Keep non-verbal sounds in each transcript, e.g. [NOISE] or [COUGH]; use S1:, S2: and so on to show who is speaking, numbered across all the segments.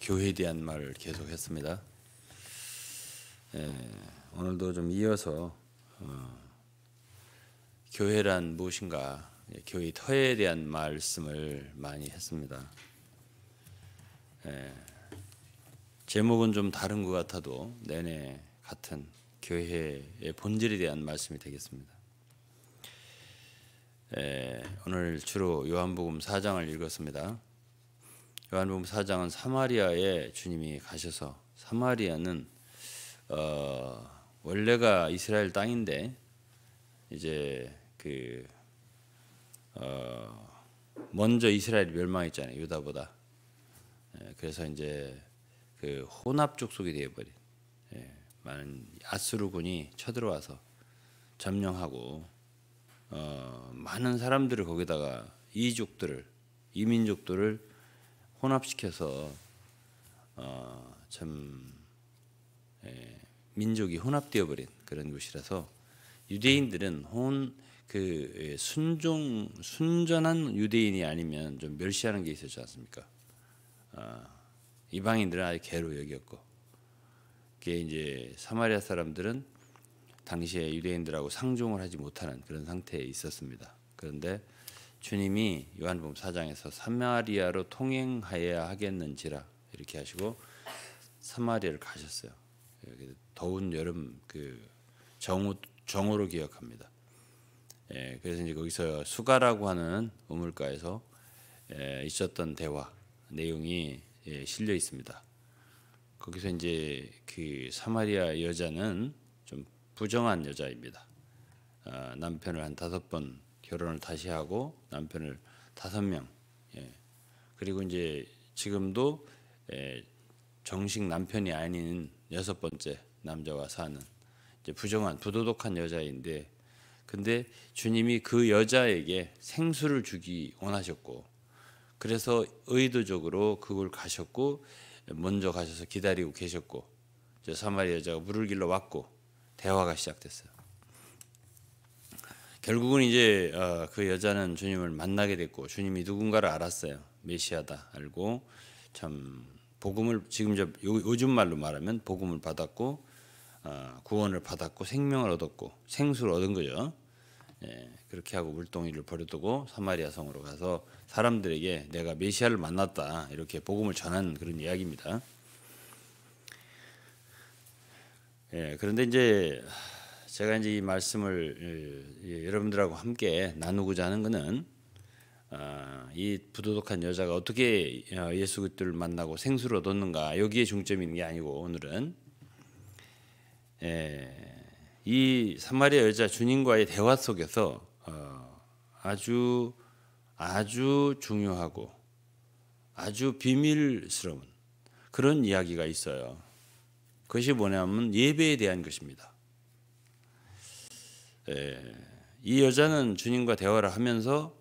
S1: 교회에 대한 말을 계속했습니다. 예, 오늘도 좀 이어서 어, 교회란 무엇인가, 예, 교회 터에 대한 말씀을 많이 했습니다. 예, 제목은 좀 다른 것 같아도 내내 같은 교회의 본질에 대한 말씀이 되겠습니다. 예, 오늘 주로 요한복음 4장을 읽었습니다. 요한복음 4장은 사마리아에 주님이 가셔서 사마리아는 어, 원래가 이스라엘 땅인데 이제 그 어, 먼저 이스라엘이 멸망했잖아요 유다보다 예, 그래서 이제 그 혼합 족속이 되어버린 예, 많은 아수르군이 쳐들어와서 점령하고 어, 많은 사람들을 거기다가 이족들을 이민족들을 혼합시켜서 어, 참 예, 민족이 혼합되어 버린 그런 곳이라서 유대인들은 혼그 예, 순종 순전한 유대인이 아니면 좀 멸시하는 게 있었지 않습니까? 어, 아, 이방인들은 아주 개로 여겼고 게 이제 사마리아 사람들은 당시에 유대인들하고 상종을 하지 못하는 그런 상태에 있었습니다. 그런데 주님이 요한복음 4장에서 사마리아로 통행하여야 하겠는지라 이렇게 하시고 사마리아를 가셨어요. 더운 여름 그 정오 정오로 기억합니다. 예, 그래서 이제 거기서 수가라고 하는 우물가에서 예, 있었던 대화 내용이 예, 실려 있습니다. 거기서 이제 그 사마리아 여자는 좀 부정한 여자입니다. 아, 남편을 한 다섯 번 결혼을 다시 하고 남편을 다섯 명 예. 그리고 이제 지금도 예, 정식 남편이 아닌 여섯 번째 남자와 사는 이제 부정한 부도덕한 여자인데 근데 주님이 그 여자에게 생수를 주기 원하셨고 그래서 의도적으로 그걸 가셨고 먼저 가셔서 기다리고 계셨고 사마리아 여자가 물을 길러 왔고 대화가 시작됐어요. 결국은 이제 어, 그 여자는 주님을 만나게 됐고 주님이 누군가를 알았어요. 메시아다 알고 참 복음을 지금 저 요즘 말로 말하면 복음을 받았고 어, 구원을 받았고 생명을 얻었고 생수를 얻은 거죠. 예, 그렇게 하고 물동이를 버려두고 사마리아 성으로 가서 사람들에게 내가 메시아를 만났다 이렇게 복음을 전한 그런 이야기입니다. 예, 그런데 이제 제가 이제 이 말씀을 예, 예, 여러분들하고 함께 나누고자 하는 것은 아, 이 부도덕한 여자가 어떻게 어, 예수 그리스도를 만나고 생수를 얻었는가 여기에 중점이 있는 게 아니고 오늘은 예, 이 사마리아 여자 주님과의 대화 속에서 어, 아주 아주 중요하고 아주 비밀스러운 그런 이야기가 있어요. 그것이 뭐냐면 예배에 대한 것입니다. 예. 이 여자는 주님과 대화를 하면서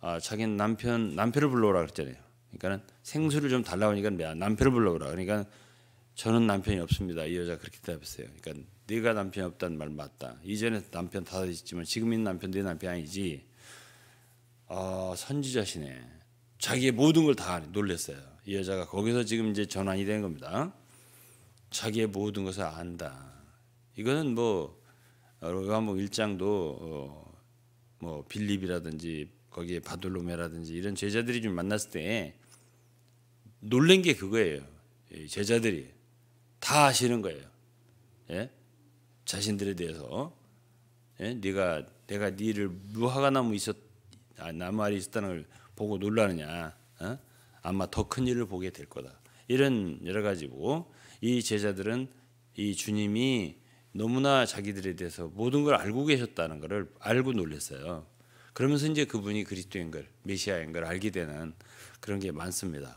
S1: 아, 자기는 남편 남편을 불러오라 그랬잖아요. 그러니까는 생수를 좀 달라고 하니까 남편을 불러오라. 그러니까 저는 남편이 없습니다. 이 여자 그렇게 대답했어요. 그러니까 네가 남편이 없다는 말 맞다. 이전에 남편 다 있지만 지금 있는 남편 네 남편 아니지. 아 선지자시네. 자기의 모든 걸 다 놀랬어요. 이 여자가 거기서 지금 이제 전환이 된 겁니다. 자기의 모든 것을 안다. 이거는 뭐 요한복 1장도 어, 뭐 빌립이라든지 거기에 바돌로메라든지 이런 제자들이 좀 만났을 때 놀란 게 그거예요. 제자들이 다 아시는 거예요. 예? 자신들에 대해서 예? 네가 내가 니를 무화과나무 있었 아, 나무 아래 있었다는 걸 보고 놀라느냐? 어? 아마 더 큰 일을 보게 될 거다. 이런 여러 가지고 이 제자들은 이 주님이 너무나 자기들에 대해서 모든 걸 알고 계셨다는 것을 알고 놀랐어요. 그러면서 이제 그분이 그리스도인 걸 메시아인 걸 알게 되는 그런 게 많습니다.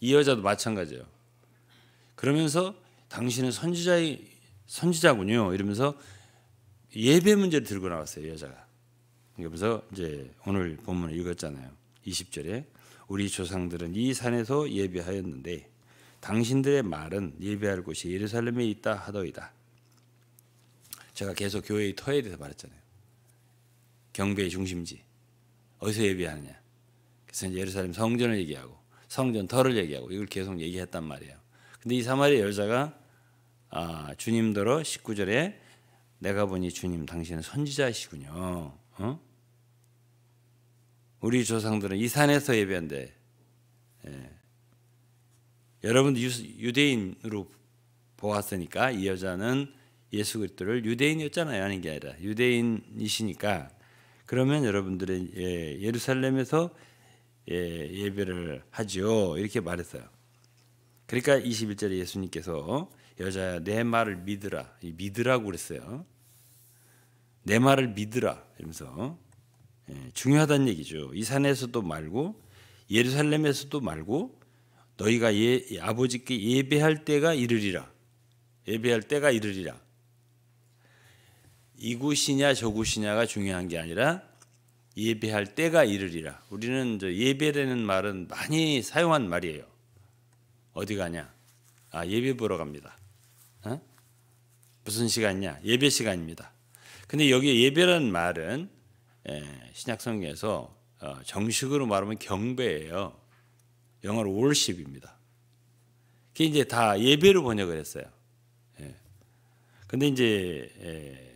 S1: 이 여자도 마찬가지예요. 그러면서 당신은 선지자의 선지자군요. 이러면서 예배 문제를 들고 나왔어요 여자가. 그러면서 이제 오늘 본문을 읽었잖아요. 20절에 우리 조상들은 이 산에서 예배하였는데 당신들의 말은 예배할 곳이 예루살렘에 있다 하더이다. 제가 계속 교회의 터에 대해서 말했잖아요. 경배의 중심지. 어디서 예배하느냐. 그래서 이제 예루살렘 성전을 얘기하고 성전 터를 얘기하고 이걸 계속 얘기했단 말이에요. 근데 이 사마리아 여자가 아, 주님더러 19절에 내가 보니 주님 당신은 선지자이시군요. 어? 우리 조상들은 이 산에서 예배한데 예. 여러분 유대인으로 보았으니까 이 여자는 예수 그리스도를 유대인이었잖아요 하는 게 아니라 유대인이시니까 그러면 여러분들은 예, 예루살렘에서 예, 예배를 하지요 이렇게 말했어요. 그러니까 21절에 예수님께서 여자야 내 말을 믿으라 믿으라고 그랬어요. 내 말을 믿으라 이러면서 예, 중요하다는 얘기죠. 이 산에서도 말고 예루살렘에서도 말고 너희가 예, 아버지께 예배할 때가 이르리라 예배할 때가 이르리라 이곳이냐 저곳이냐가 중요한 게 아니라 예배할 때가 이르리라. 우리는 예배라는 말은 많이 사용한 말이에요. 어디 가냐? 아 예배 보러 갑니다. 어? 무슨 시간이냐? 예배 시간입니다. 근데 여기 예배라는 말은 예, 신약성경에서 어, 정식으로 말하면 경배예요. 영어로 월십입니다. 그게 이제 다 예배로 번역을 했어요. 예. 근데 이제 예,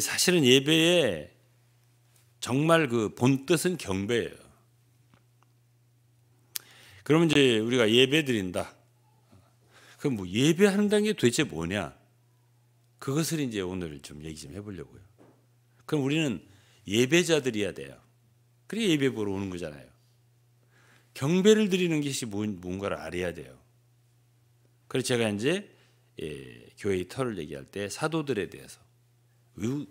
S1: 사실은 예배의 정말 그 본뜻은 경배예요. 그러면 이제 우리가 예배 드린다. 그럼 뭐 예배한다는 게 도대체 뭐냐? 그것을 이제 오늘 좀 얘기 좀 해보려고요. 그럼 우리는 예배자들이야 돼요. 그래 예배 보러 오는 거잖아요. 경배를 드리는 것이 뭔가를 알아야 돼요. 그래서 제가 이제 예, 교회의 털을 얘기할 때 사도들에 대해서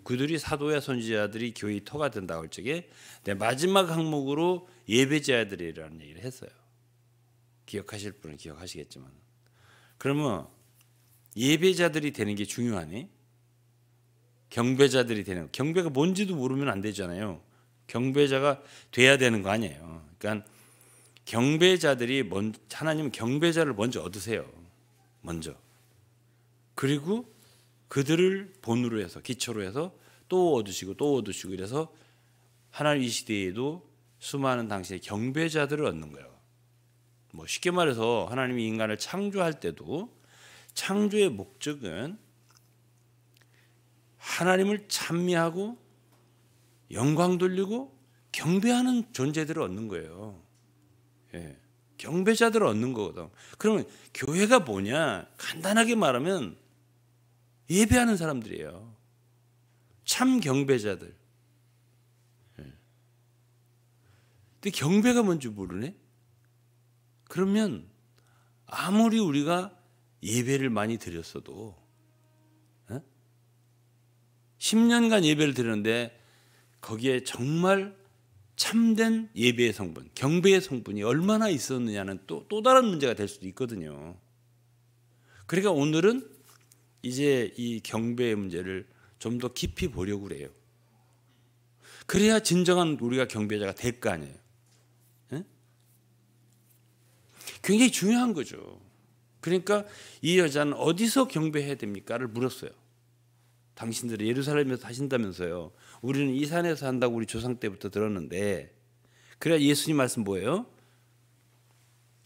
S1: 그들이 사도야 선지자들이 교회의 터가 된다고 할 적에 마지막 항목으로 예배자들이라는 얘기를 했어요. 기억하실 분은 기억하시겠지만 그러면 예배자들이 되는 게 중요하니 경배자들이 되는 경배가 뭔지도 모르면 안 되잖아요. 경배자가 돼야 되는 거 아니에요. 그러니까 경배자들이 먼 하나님은 경배자를 먼저 얻으세요. 먼저 그리고 그들을 본으로 해서 기초로 해서 또 얻으시고 또 얻으시고 이래서 하나님 이 시대에도 수많은 당신의 경배자들을 얻는 거예요. 뭐 쉽게 말해서 하나님이 인간을 창조할 때도 창조의 목적은 하나님을 찬미하고 영광 돌리고 경배하는 존재들을 얻는 거예요. 예. 경배자들을 얻는 거거든. 그러면 교회가 뭐냐? 간단하게 말하면 예배하는 사람들이에요. 참 경배자들. 예. 근데 경배가 뭔지 모르네? 그러면 아무리 우리가 예배를 많이 드렸어도 10년간 예? 예배를 드렸는데 거기에 정말 참된 예배의 성분, 경배의 성분이 얼마나 있었느냐는 또, 또 다른 문제가 될 수도 있거든요. 그러니까 오늘은 이제 이 경배의 문제를 좀 더 깊이 보려고 그래요. 그래야 진정한 우리가 경배자가 될 거 아니에요. 네? 굉장히 중요한 거죠. 그러니까 이 여자는 어디서 경배해야 됩니까를 물었어요. 당신들이 예루살렘에서 하신다면서요. 우리는 이 산에서 한다고 우리 조상 때부터 들었는데 그래야 예수님 말씀 뭐예요?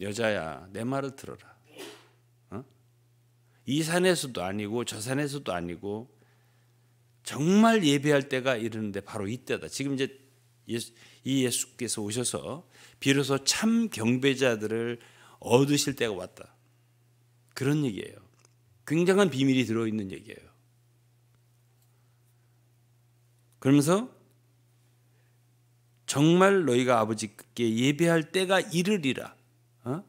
S1: 여자야 내 말을 들어라. 이 산에서도 아니고 저 산에서도 아니고 정말 예배할 때가 이르는데 바로 이때다. 지금 이제 예수, 이 예수께서 오셔서 비로소 참 경배자들을 얻으실 때가 왔다. 그런 얘기예요. 굉장한 비밀이 들어있는 얘기예요. 그러면서 정말 너희가 아버지께 예배할 때가 이르리라. 어?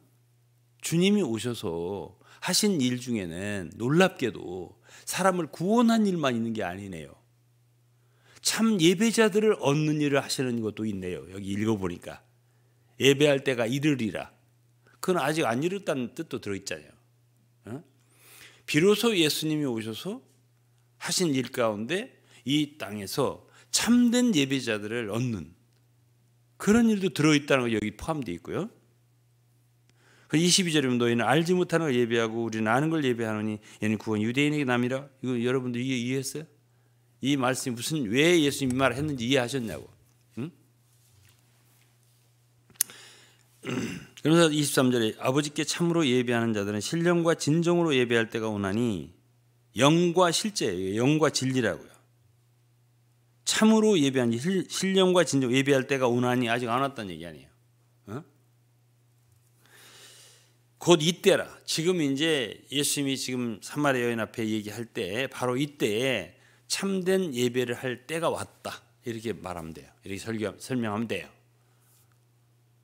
S1: 주님이 오셔서 하신 일 중에는 놀랍게도 사람을 구원한 일만 있는 게 아니네요. 참 예배자들을 얻는 일을 하시는 것도 있네요. 여기 읽어보니까. 예배할 때가 이르리라. 그건 아직 안 이뤘다는 뜻도 들어있잖아요. 어? 비로소 예수님이 오셔서 하신 일 가운데 이 땅에서 참된 예배자들을 얻는 그런 일도 들어있다는 거 여기 포함되어 있고요. 그 22절에 보면 너희는 알지 못하는 걸 예배하고 우리는 아는 걸 예배하노니 얘는 구원 유대인에게 남이라. 이거 여러분들 이해, 이해했어요? 이 말씀이 무슨 왜 예수님이 말을 했는지 이해하셨냐고. 응? [CLEARS THROAT] 그러면서 23절에 아버지께 참으로 예배하는 자들은 신령과 진정으로 예배할 때가 오나니 영과 실제 영과 진리라고요. 참으로 예배하 신령과 진정 예배할 때가 오나니 아직 안 왔다는 얘기 아니에요. 곧 이때라. 지금 이제 예수님이 지금 사마리아 여인 앞에 얘기할 때 바로 이때에 참된 예배를 할 때가 왔다. 이렇게 말하면 돼요. 이렇게 설교, 설명하면 돼요.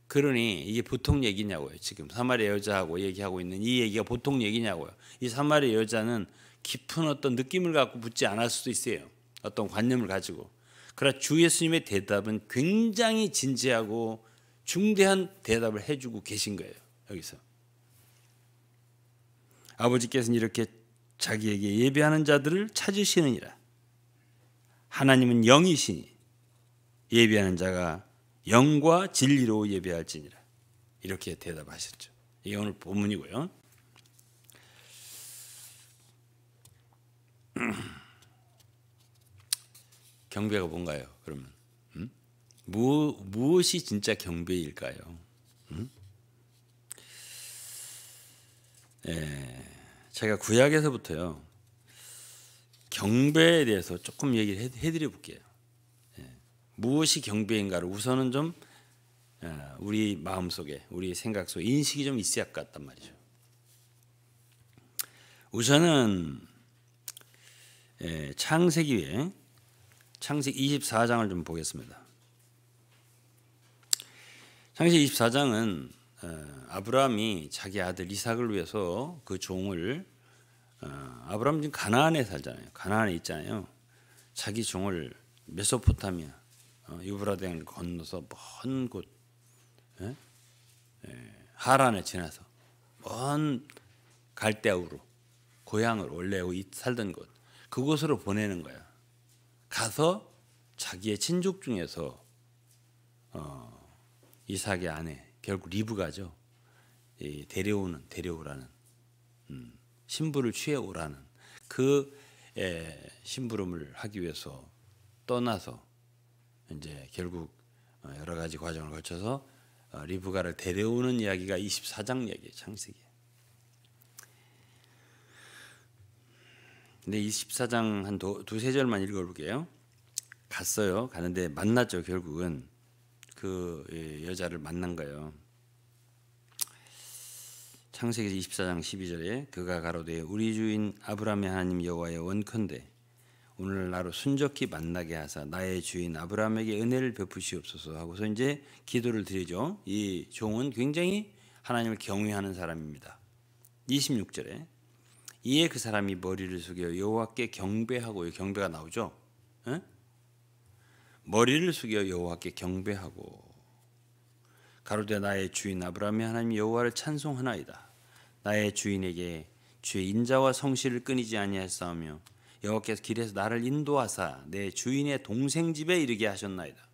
S1: 그러니 이게 보통 얘기냐고요. 지금 사마리아 여자하고 얘기하고 있는 이 얘기가 보통 얘기냐고요. 이 사마리아 여자는 깊은 어떤 느낌을 갖고 묻지 않을 수도 있어요. 어떤 관념을 가지고. 그러나 주 예수님의 대답은 굉장히 진지하고 중대한 대답을 해주고 계신 거예요. 여기서. 아버지께서는 이렇게 자기에게 예배하는 자들을 찾으시느니라. 하나님은 영이시니 예배하는 자가 영과 진리로 예배할지니라. 이렇게 대답하셨죠. 이게 오늘 본문이고요. [CLEARS THROAT] 경배가 뭔가요? 그러면 음? 무, 무엇이 진짜 경배일까요? 예, 제가 구약에서부터요 경배에 대해서 조금 얘기를 해드려 볼게요. 예, 무엇이 경배인가를 우선은 좀 아, 우리 마음 속에 우리 생각 속에 인식이 좀 있어야 할 것 같단 말이죠. 우선은 예, 창세기에 창세기 24장을 좀 보겠습니다. 창세기 24장은 어, 아브라함이 자기 아들 이삭을 위해서 그 종을 어, 아브라함 지금 가나안에 살잖아요. 가나안에 있잖아요. 자기 종을 메소포타미아 어, 유브라덴을 건너서 먼곳 예? 예, 하란에 지나서 먼 갈대아우로 고향을 원래 살던 곳 그곳으로 보내는 거야. 가서 자기의 친족 중에서 이삭의 아내 결국 리브가죠. 예, 데려오는 데려오라는 음, 신부를 취해 오라는 그 예, 신부름을 하기 위해서 떠나서 이제 결국 어, 여러 가지 과정을 거쳐서 어, 리브가를 데려오는 이야기가 24장 이야기예요. 창세기. 근데 24장 한 두, 두세 절만 읽어볼게요. 갔어요. 가는데 만났죠. 결국은 그 예, 여자를 만난 거예요. 창세기 24장 12절에 그가 가로되 우리 주인 아브라함의 하나님 여호와의 원컨대 오늘 나로 순적히 만나게 하사 나의 주인 아브라함에게 은혜를 베푸시옵소서 하고서 이제 기도를 드리죠. 이 종은 굉장히 하나님을 경외하는 사람입니다. 26절에 이에 그 사람이 머리를 숙여 여호와께 경배하고 경배가 나오죠. 에? 머리를 숙여 여호와께 경배하고 가로되 나의 주인 아브라함이 하나님 여호와를 찬송하나이다. 나의 주인에게 주의 인자와 성실을 끊이지 아니하였사며 여호와께서 길에서 나를 인도하사 내 주인의 동생 집에 이르게 하셨나이다.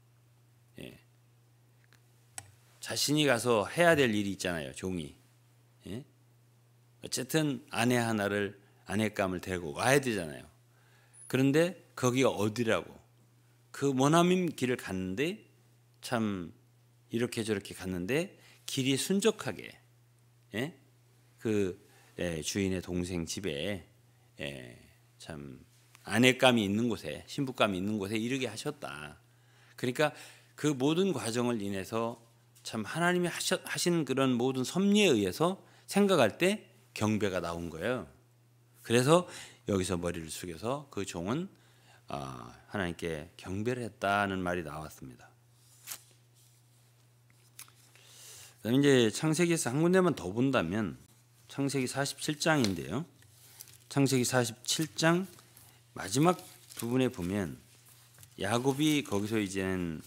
S1: 예. 자신이 가서 해야 될 일이 있잖아요. 종이. 예? 어쨌든 아내 하나를 아내감을 데리고 와야 되잖아요. 그런데 거기가 어디라고? 그 원하민 길을 갔는데 참 이렇게 저렇게 갔는데 길이 순적하게 예? 그 예, 주인의 동생 집에 예, 참 아내감이 있는 곳에 신부감이 있는 곳에 이르게 하셨다. 그러니까 그 모든 과정을 인해서 참 하나님이 하셔, 하신 그런 모든 섭리에 의해서 생각할 때 경배가 나온 거예요. 그래서 여기서 머리를 숙여서 그 종은 아, 하나님께 경배를 했다는 말이 나왔습니다. 그다 이제 창세기에서 한 군데만 더 본다면 창세기 47장인데요. 창세기 47장 마지막 부분에 보면 야곱이 거기서 이제는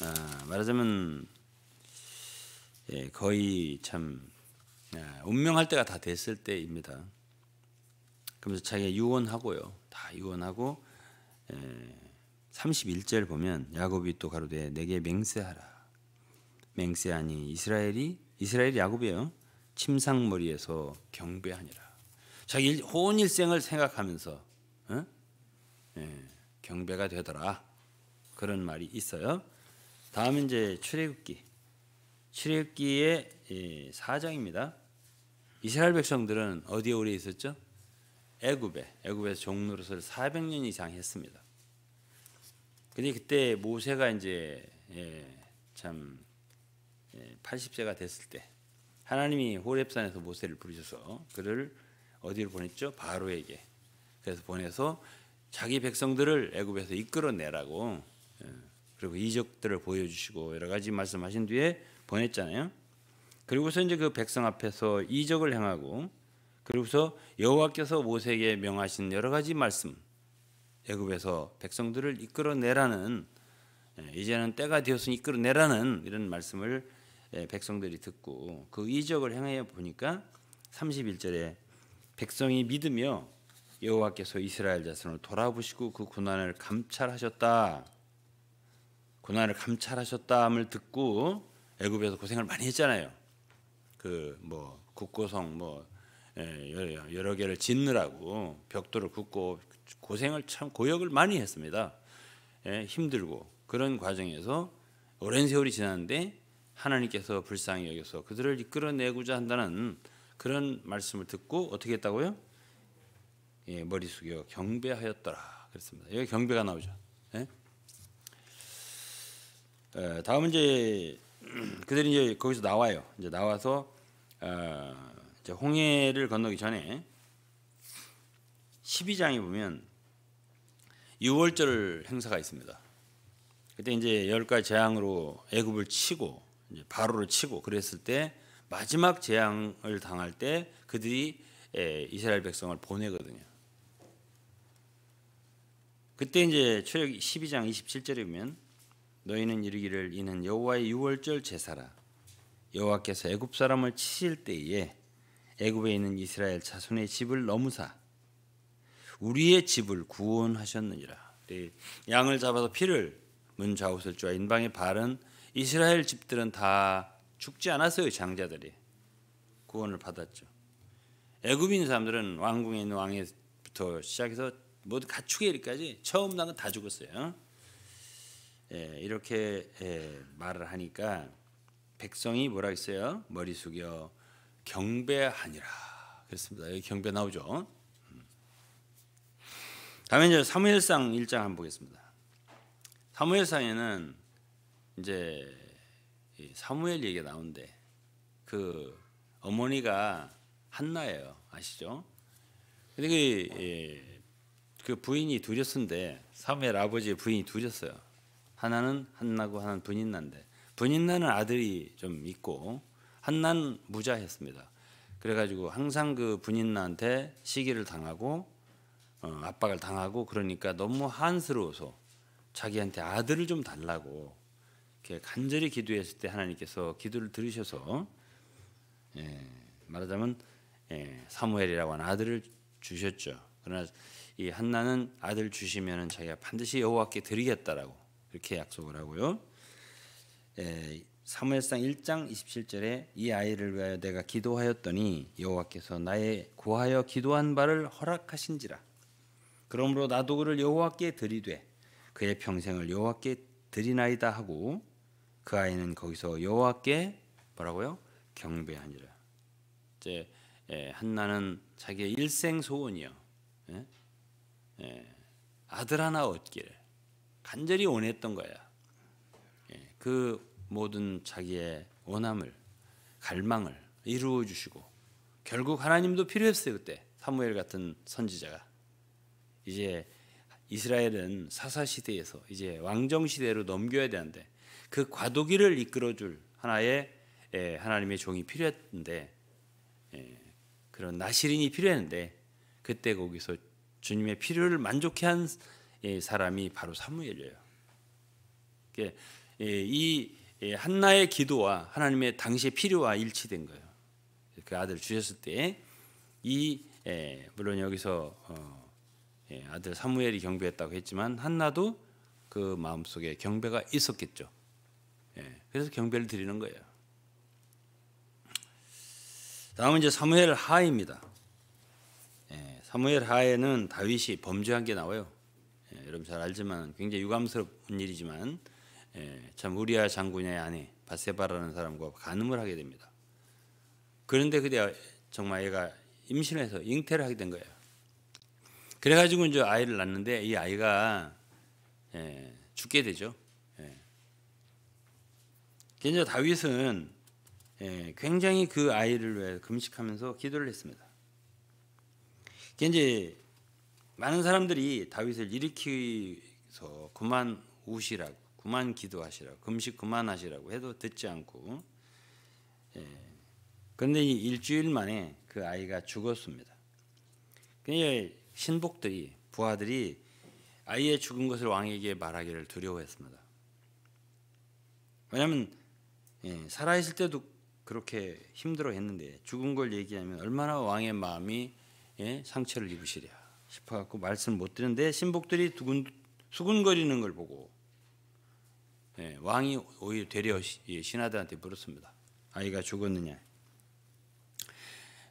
S1: 아, 말하자면 예, 거의 참 아, 운명할 때가 다 됐을 때입니다. 그러면서 자기가 유언하고요. 다 유언하고 3 예, 1절 보면 야곱이 또 가로되 내게 맹세하라. 맹세하니 이스라엘이 이스라엘 야곱이에요. 침상머리에서 경배하니라. 자기 온 일생을 생각하면서 어? 예, 경배가 되더라. 그런 말이 있어요. 다음 이제 출애굽기. 출애굽기의 예, 사장입니다. 이스라엘 백성들은 어디에 오래 있었죠? 애굽에 애굽에서 종노릇을 400년 이상 했습니다. 근데 그때 모세가 이제 예, 참 80세가 예, 됐을 때 하나님이 호렙산에서 모세를 부르셔서 그를 어디로 보냈죠? 바로에게. 그래서 보내서 자기 백성들을 애굽에서 이끌어내라고 예, 그리고 이적들을 보여주시고 여러 가지 말씀하신 뒤에 보냈잖아요. 그리고서 이제 그 백성 앞에서 이적을 행하고 그리고서 여호와께서 모세에게 명하신 여러 가지 말씀 애굽에서 백성들을 이끌어내라는 예, 이제는 때가 되었으니 이끌어내라는 이런 말씀을 예, 백성들이 듣고 그 이적을 행해 보니까 31절에 백성이 믿으며 여호와께서 이스라엘 자손을 돌아보시고 그 고난을 감찰하셨다. 고난을 감찰하셨다함을 듣고 애굽에서 고생을 많이 했잖아요. 그 뭐 국고성 뭐 예, 여러 개를 짓느라고 벽돌을 굽고 고생을 참 고역을 많이 했습니다. 예, 힘들고 그런 과정에서 오랜 세월이 지났는데 하나님께서 불쌍히 여겨서 그들을 이끌어내고자 한다는 그런 말씀을 듣고 어떻게 했다고요? 예, 머리 숙여 경배하였더라 그랬습니다. 여기 경배가 나오죠. 예? 에, 어, 다음 이제 [CLEARS THROAT] 그들이 이제 거기서 나와요. 이제 나와서 어, 홍해를 건너기 전에 12장에 보면 6월절 행사가 있습니다. 그때 이제 열 가지 재앙으로 애굽을 치고 바로를 치고 그랬을 때 마지막 재앙을 당할 때 그들이 예, 이스라엘 백성을 보내거든요. 그때 이제 출애 12장 27절에 보면 너희는 이르기를 이는 여호와의 6월절 제사라 여호와께서 애굽 사람을 치실 때에 애굽에 있는 이스라엘 자손의 집을 넘으사 우리의 집을 구원하셨느니라. 네, 양을 잡아서 피를 문좌우설주와 인방의 발은 이스라엘 집들은 다 죽지 않았어요 장자들이 구원을 받았죠. 애굽인 사람들은 왕궁에 있는 왕에부터 시작해서 모두 가축에리까지 처음 난 건 다 죽었어요. 예, 이렇게 예, 말을 하니까 백성이 뭐라 했어요? 머리 숙여 경배하니라. 그렇습니다. 여기 경배 나오죠. 음. 다음에 이제 사무엘상 1장 한번 보겠습니다. 사무엘상에는 이제 사무엘 얘기가 나오는데 그 어머니가 한나예요. 아시죠? 근데 그, 예, 그 부인이 둘이었데 사무엘 아버지의 부인이 둘이어요 하나는 한나고 하나는 분인난데 분인나는 아들이 좀 있고 한난 무자했습니다. 그래가지고 항상 그 분인나한테 시기를 당하고 어, 압박을 당하고 그러니까 너무 한스러워서 자기한테 아들을 좀 달라고 이렇게 간절히 기도했을 때 하나님께서 기도를 들으셔서 예, 말하자면 예, 사무엘이라고 하는 아들을 주셨죠. 그러나 이 한나는 아들 주시면 자기가 반드시 여호와께 드리겠다라고 이렇게 약속을 하고요. 예, 사무엘상 1장 27절에 이 아이를 위하여 내가 기도하였더니 여호와께서 나의 구하여 기도한 바를 허락하신지라 그러므로 나도 그를 여호와께 드리되 그의 평생을 여호와께 드리나이다 하고 그 아이는 거기서 여호와께 뭐라고요? 경배하니라. 이제 예, 한나는 자기의 일생 소원이요. 예? 예. 아들 하나 얻기를 간절히 원했던 거야. 그 모든 자기의 원함을 갈망을 이루어 주시고 결국 하나님도 필요했어요 그때 사무엘 같은 선지자가 이제 이스라엘은 사사 시대에서 이제 왕정 시대로 넘겨야 되는데 그 과도기를 이끌어줄 하나의 예, 하나님의 종이 필요했는데 예, 그런 나시린이 필요했는데 그때 거기서 주님의 필요를 만족해 한 예, 사람이 바로 사무엘이에요. 그러니까, 이 예, 한나의 기도와 하나님의 당시의 필요와 일치된 거예요. 그 아들 주셨을 때이 예, 물론 여기서 어, 예, 아들 사무엘이 경배했다고 했지만 한나도 그 마음 속에 경배가 있었겠죠. 예, 그래서 경배를 드리는 거예요. 다음은 이제 사무엘 하입니다. 예, 사무엘 하에는 다윗이 범죄한 게 나와요. 예, 여러분 잘 알지만 굉장히 유감스러운 일이지만 예, 참 우리아 장군의 아내 바세바라는 사람과 간음을 하게 됩니다. 그런데 그대 정말 얘가 임신해서 잉태를 하게 된 거예요. 그래가지고 이제 아이를 낳는데 이 아이가 예, 죽게 되죠. 예. 그래서 다윗은 예, 굉장히 그 아이를 위해 금식하면서 기도를 했습니다. 이제 많은 사람들이 다윗을 일으키서 그만 우시라고 그만 기도하시라고 금식 그만하시라고 해도 듣지 않고 예. 그런데 일주일 만에 그 아이가 죽었습니다. 그러니까 신복들이 부하들이 아이의 죽은 것을 왕에게 말하기를 두려워했습니다. 왜냐하면 예, 살아있을 때도 그렇게 힘들어했는데 죽은 걸 얘기하면 얼마나 왕의 마음이 예, 상처를 입으시랴 싶어갖고 말씀 못 드는데 신복들이 두근 수근거리는 걸 보고 예, 왕이 오히려 되려 예, 신하들한테 물었습니다. 아이가 죽었느냐?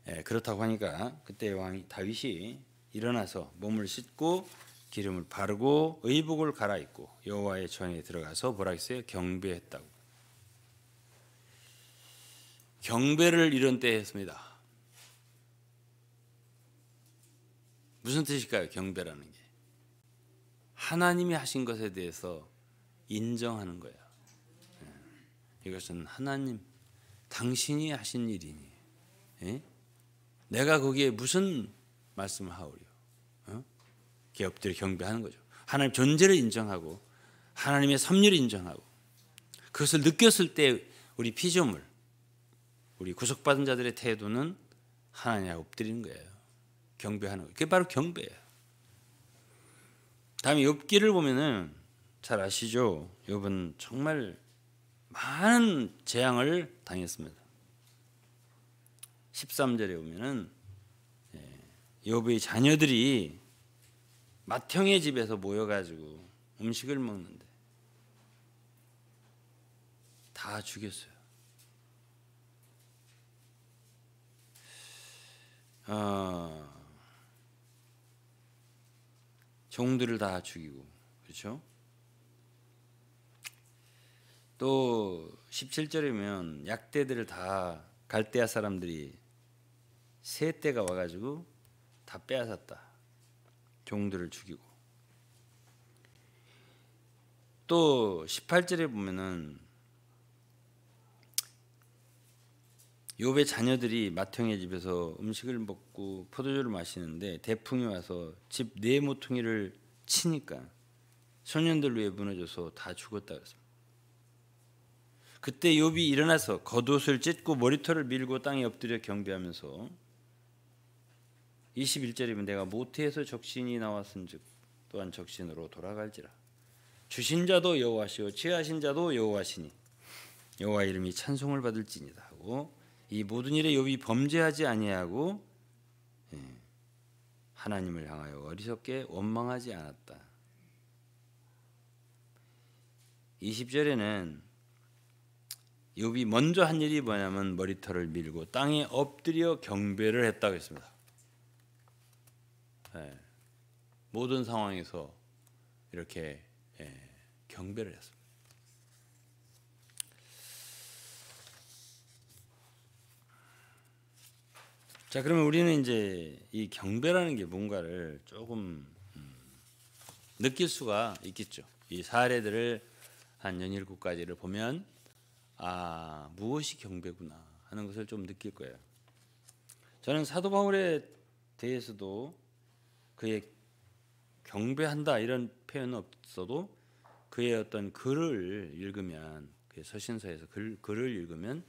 S1: 예, 그렇다고 하니까 그때 왕이 다윗이 일어나서 몸을 씻고 기름을 바르고 의복을 갈아입고 여호와의 전에 들어가서 보라기스에 경배했다고. 경배를 이런 때 했습니다. 무슨 뜻일까요? 경배라는 게 하나님이 하신 것에 대해서 인정하는 거야. 예. 이것은 하나님, 당신이 하신 일이니. 에? 예? 내가 거기에 무슨 말씀을 하오려. 어? 개업들이 경배하는 거죠. 하나님 존재를 인정하고 하나님의 섭리를 인정하고 그것을 느꼈을 때 우리 피조물, 우리 구속받은 자들의 태도는 하나님 앞 엎드리는 거예요. 경배하는 거예요. 그게 바로 경배예요. 다음에 옆기를 보면은 잘 아시죠? 욥은 정말 많은 재앙을 당했습니다. 13절에 보면은 욥의 예, 자녀들이 맏형의 집에서 모여 가지고 음식을 먹는데 다 죽였어요. 아, 종들을 다 죽이고 그렇죠? 또 17절이면 약대들을 다 갈대아 사람들이 세 때가 와가지고 다 빼앗았다. 종들을 죽이고 또 18절에 보면은 욥의 자녀들이 마통의 집에서 음식을 먹고 포도주를 마시는데 대풍이 와서 집 네 모퉁이를 치니까 소년들 위에 무너져서 다 죽었다 그랬습니다. 그때 욥이 일어나서 겉옷을 찢고 머리털을 밀고 땅에 엎드려 경배하면서 21절이면 내가 모태에서 적신이 나왔은즉 또한 적신으로 돌아갈지라 주신 자도 여호와시요 취하신 자도 여호와시니 여호와 이름이 찬송을 받을지니다 하고 이 모든 일에 욥이 범죄하지 아니하고 예, 하나님을 향하여 어리석게 원망하지 않았다. 20절에는 욥이 먼저 한 일이 뭐냐면 머리털을 밀고 땅에 엎드려 경배를 했다고 했습니다. 예, 모든 상황에서 이렇게 예, 경배를 했습니다. 자, 그러면 우리는 이제 이 경배라는 게 뭔가를 조금 음, 느낄 수가 있겠죠. 이 사례들을 한 연일국까지를 보면 아 무엇이 경배구나 하는 것을 좀 느낄 거예요. 저는 사도 바울에 대해서도 그의 경배한다 이런 표현은 없어도 그의 어떤 글을 읽으면 그의 서신서에서 글, 글을 읽으면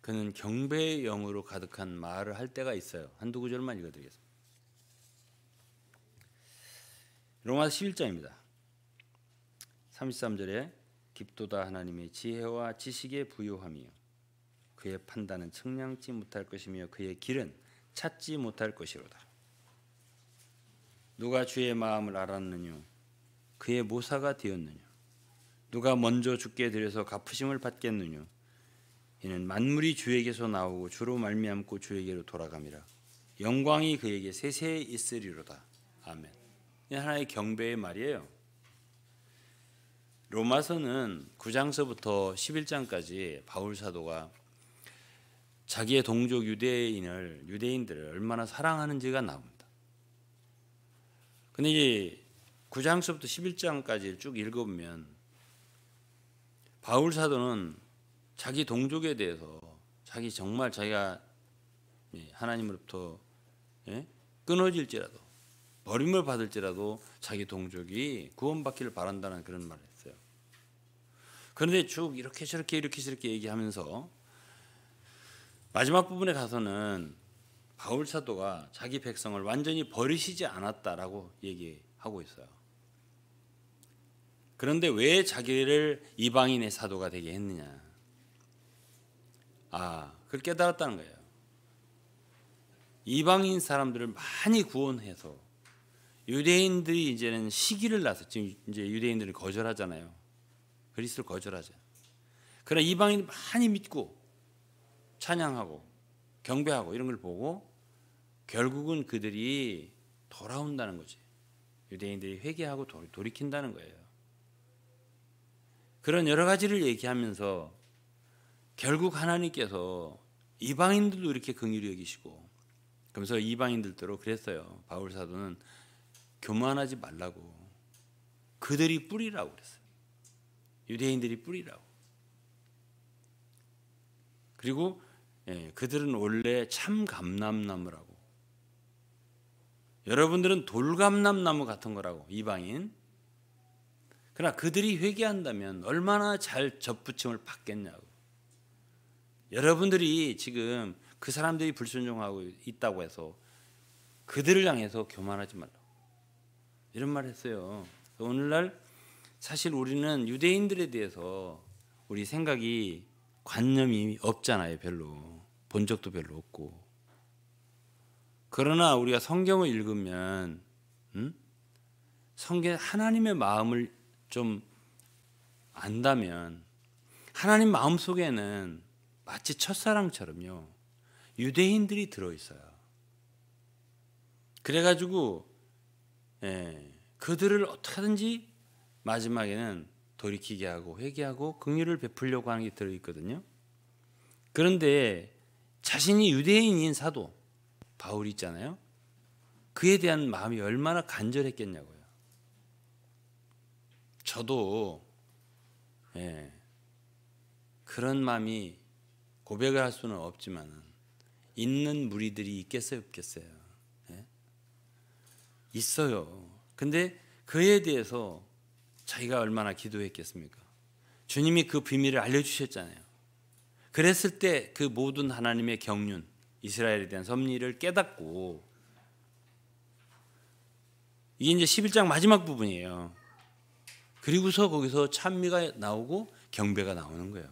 S1: 그는 경배의 영으로 가득한 말을 할 때가 있어요. 한두 구절만 읽어드리겠습니다. 로마서 11장입니다. 33절에 깊도다 하나님의 지혜와 지식의 부유함이요 그의 판단은 측량치 못할 것이며 그의 길은 찾지 못할 것이로다 누가 주의 마음을 알았느뇨 그의 모사가 되었느뇨 누가 먼저 죽게 들여서 갚으심을 받겠느뇨 이는 만물이 주에게서 나오고 주로 말미암고 주에게로 돌아감이라 영광이 그에게 세세에 있으리로다 아멘 하나의 경배의 말이에요 로마서는 9장서부터 11장까지 바울 사도가 자기의 동족 유대인을 유대인들을 얼마나 사랑하는지가 나옵니다. 근데 이 9장서부터 11장까지 쭉 읽어보면 바울 사도는 자기 동족에 대해서 자기 정말 자기가 하나님으로부터 예? 끊어질지라도 버림을 받을지라도 자기 동족이 구원받기를 바란다는 그런 말을 그런데 쭉 이렇게 저렇게 이렇게 저렇게 얘기하면서 마지막 부분에 가서는 바울 사도가 자기 백성을 완전히 버리시지 않았다라고 얘기하고 있어요. 그런데 왜 자기를 이방인의 사도가 되게 했느냐? 아, 그걸 깨달았다는 거예요. 이방인 사람들을 많이 구원해서 유대인들이 이제는 시기를 나서 지금 이제 유대인들을 거절하잖아요. 그리스를거절하죠 그러나 이방인 많이 믿고 찬양하고 경배하고 이런 걸 보고 결국은 그들이 돌아온다는 거지. 유대인들이 회개하고 돌이킨다는 거예요. 그런 여러 가지를 얘기하면서 결국 하나님께서 이방인들도 이렇게 긍휼히 여기시고 그러면서 이방인들대 그랬어요. 바울 사도는 교만하지 말라고 그들이 뿌리라고 그랬어요. 유대인들이 뿌리라고. 그리고 예, 그들은 원래 참 감람나무라고. 여러분들은 돌감람나무 같은 거라고 이방인. 그러나 그들이 회개한다면 얼마나 잘 접붙임을 받겠냐고. 여러분들이 지금 그 사람들이 불순종하고 있다고 해서 그들을 향해서 교만하지 말라고. 이런 말 했어요. 오늘날 사실 우리는 유대인들에 대해서 우리 생각이 관념이 없잖아요, 별로. 본 적도 별로 없고. 그러나 우리가 성경을 읽으면 음? 성경 하나님의 마음을 좀 안다면 하나님 마음 속에는 마치 첫사랑처럼요. 유대인들이 들어 있어요. 그래 가지고 예, 그들을 어떻게든지 마지막에는 돌이키게 하고 회개하고 긍휼을 베풀려고 하는 게 들어 있거든요. 그런데 자신이 유대인인 사도 바울 있잖아요. 그에 대한 마음이 얼마나 간절했겠냐고요. 저도 예, 그런 마음이 고백을 할 수는 없지만 있는 무리들이 있겠어요, 없겠어요? 예? 있어요. 근데 그에 대해서 자기가 얼마나 기도했겠습니까? 주님이 그 비밀을 알려주셨잖아요. 그랬을 때 그 모든 하나님의 경륜, 이스라엘에 대한 섭리를 깨닫고 이게 이제 11장 마지막 부분이에요. 그리고서 거기서 찬미가 나오고 경배가 나오는 거예요.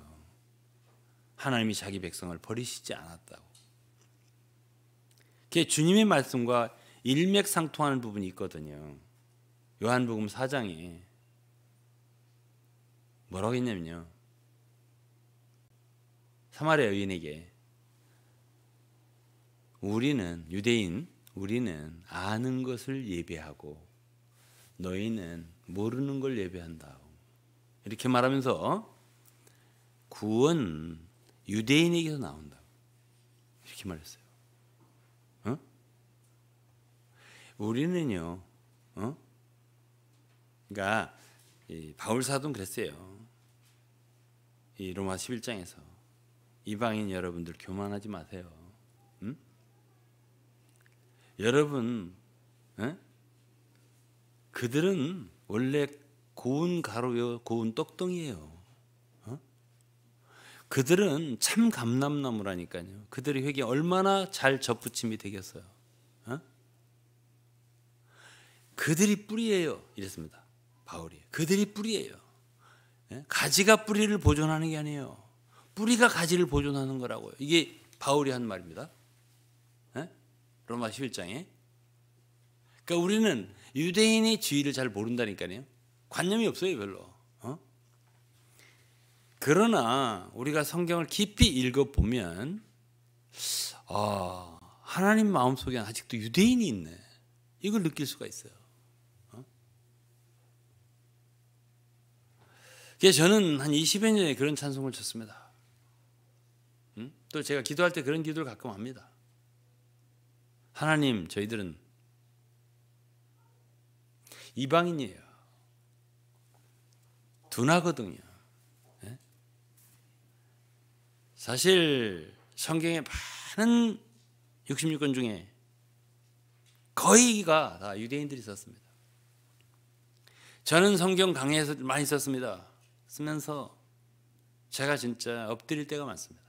S1: 하나님이 자기 백성을 버리시지 않았다고. 그게 주님의 말씀과 일맥상통하는 부분이 있거든요. 요한복음 4장에 뭐라고 했냐면요. 사마리아 여인에게 우리는 유대인 우리는 아는 것을 예배하고 너희는 모르는 걸 예배한다. 이렇게 말하면서 구원 유대인에게서 나온다. 이렇게 말했어요. 어? 우리는요. 어? 그러니까 바울 사도 그랬어요. 이 로마 11장에서 이방인 여러분들 교만하지 마세요. 응? 여러분 에? 그들은 원래 고운 가루요 고운 떡덩이에요. 그들은 참 감남나무라니까요. 그들의 회개 얼마나 잘 접붙임이 되겠어요. 어? 그들이 뿌리예요. 이랬습니다. 바울이. 그들이 뿌리예요. 예? 가지가 뿌리를 보존하는 게 아니에요. 뿌리가 가지를 보존하는 거라고요. 이게 바울이 한 말입니다. 예? 로마 11장에. 그러니까 우리는 유대인의 지위를 잘 모른다니까요. 관념이 없어요, 별로. 어? 그러나 우리가 성경을 깊이 읽어보면 아, 하나님 마음속에 아직도 유대인이 있네. 이걸 느낄 수가 있어요. 그래서 저는 한 20여 년에 그런 찬송을 쳤습니다. 음? 또 제가 기도할 때 그런 기도를 가끔 합니다. 하나님, 저희들은 이방인이에요. 둔하거든요. 네? 사실 성경의 많은 66권 중에 거의가 다 유대인들이 썼습니다. 저는 성경 강의에서 많이 썼습니다. 쓰면서 제가 진짜 엎드릴 때가 많습니다.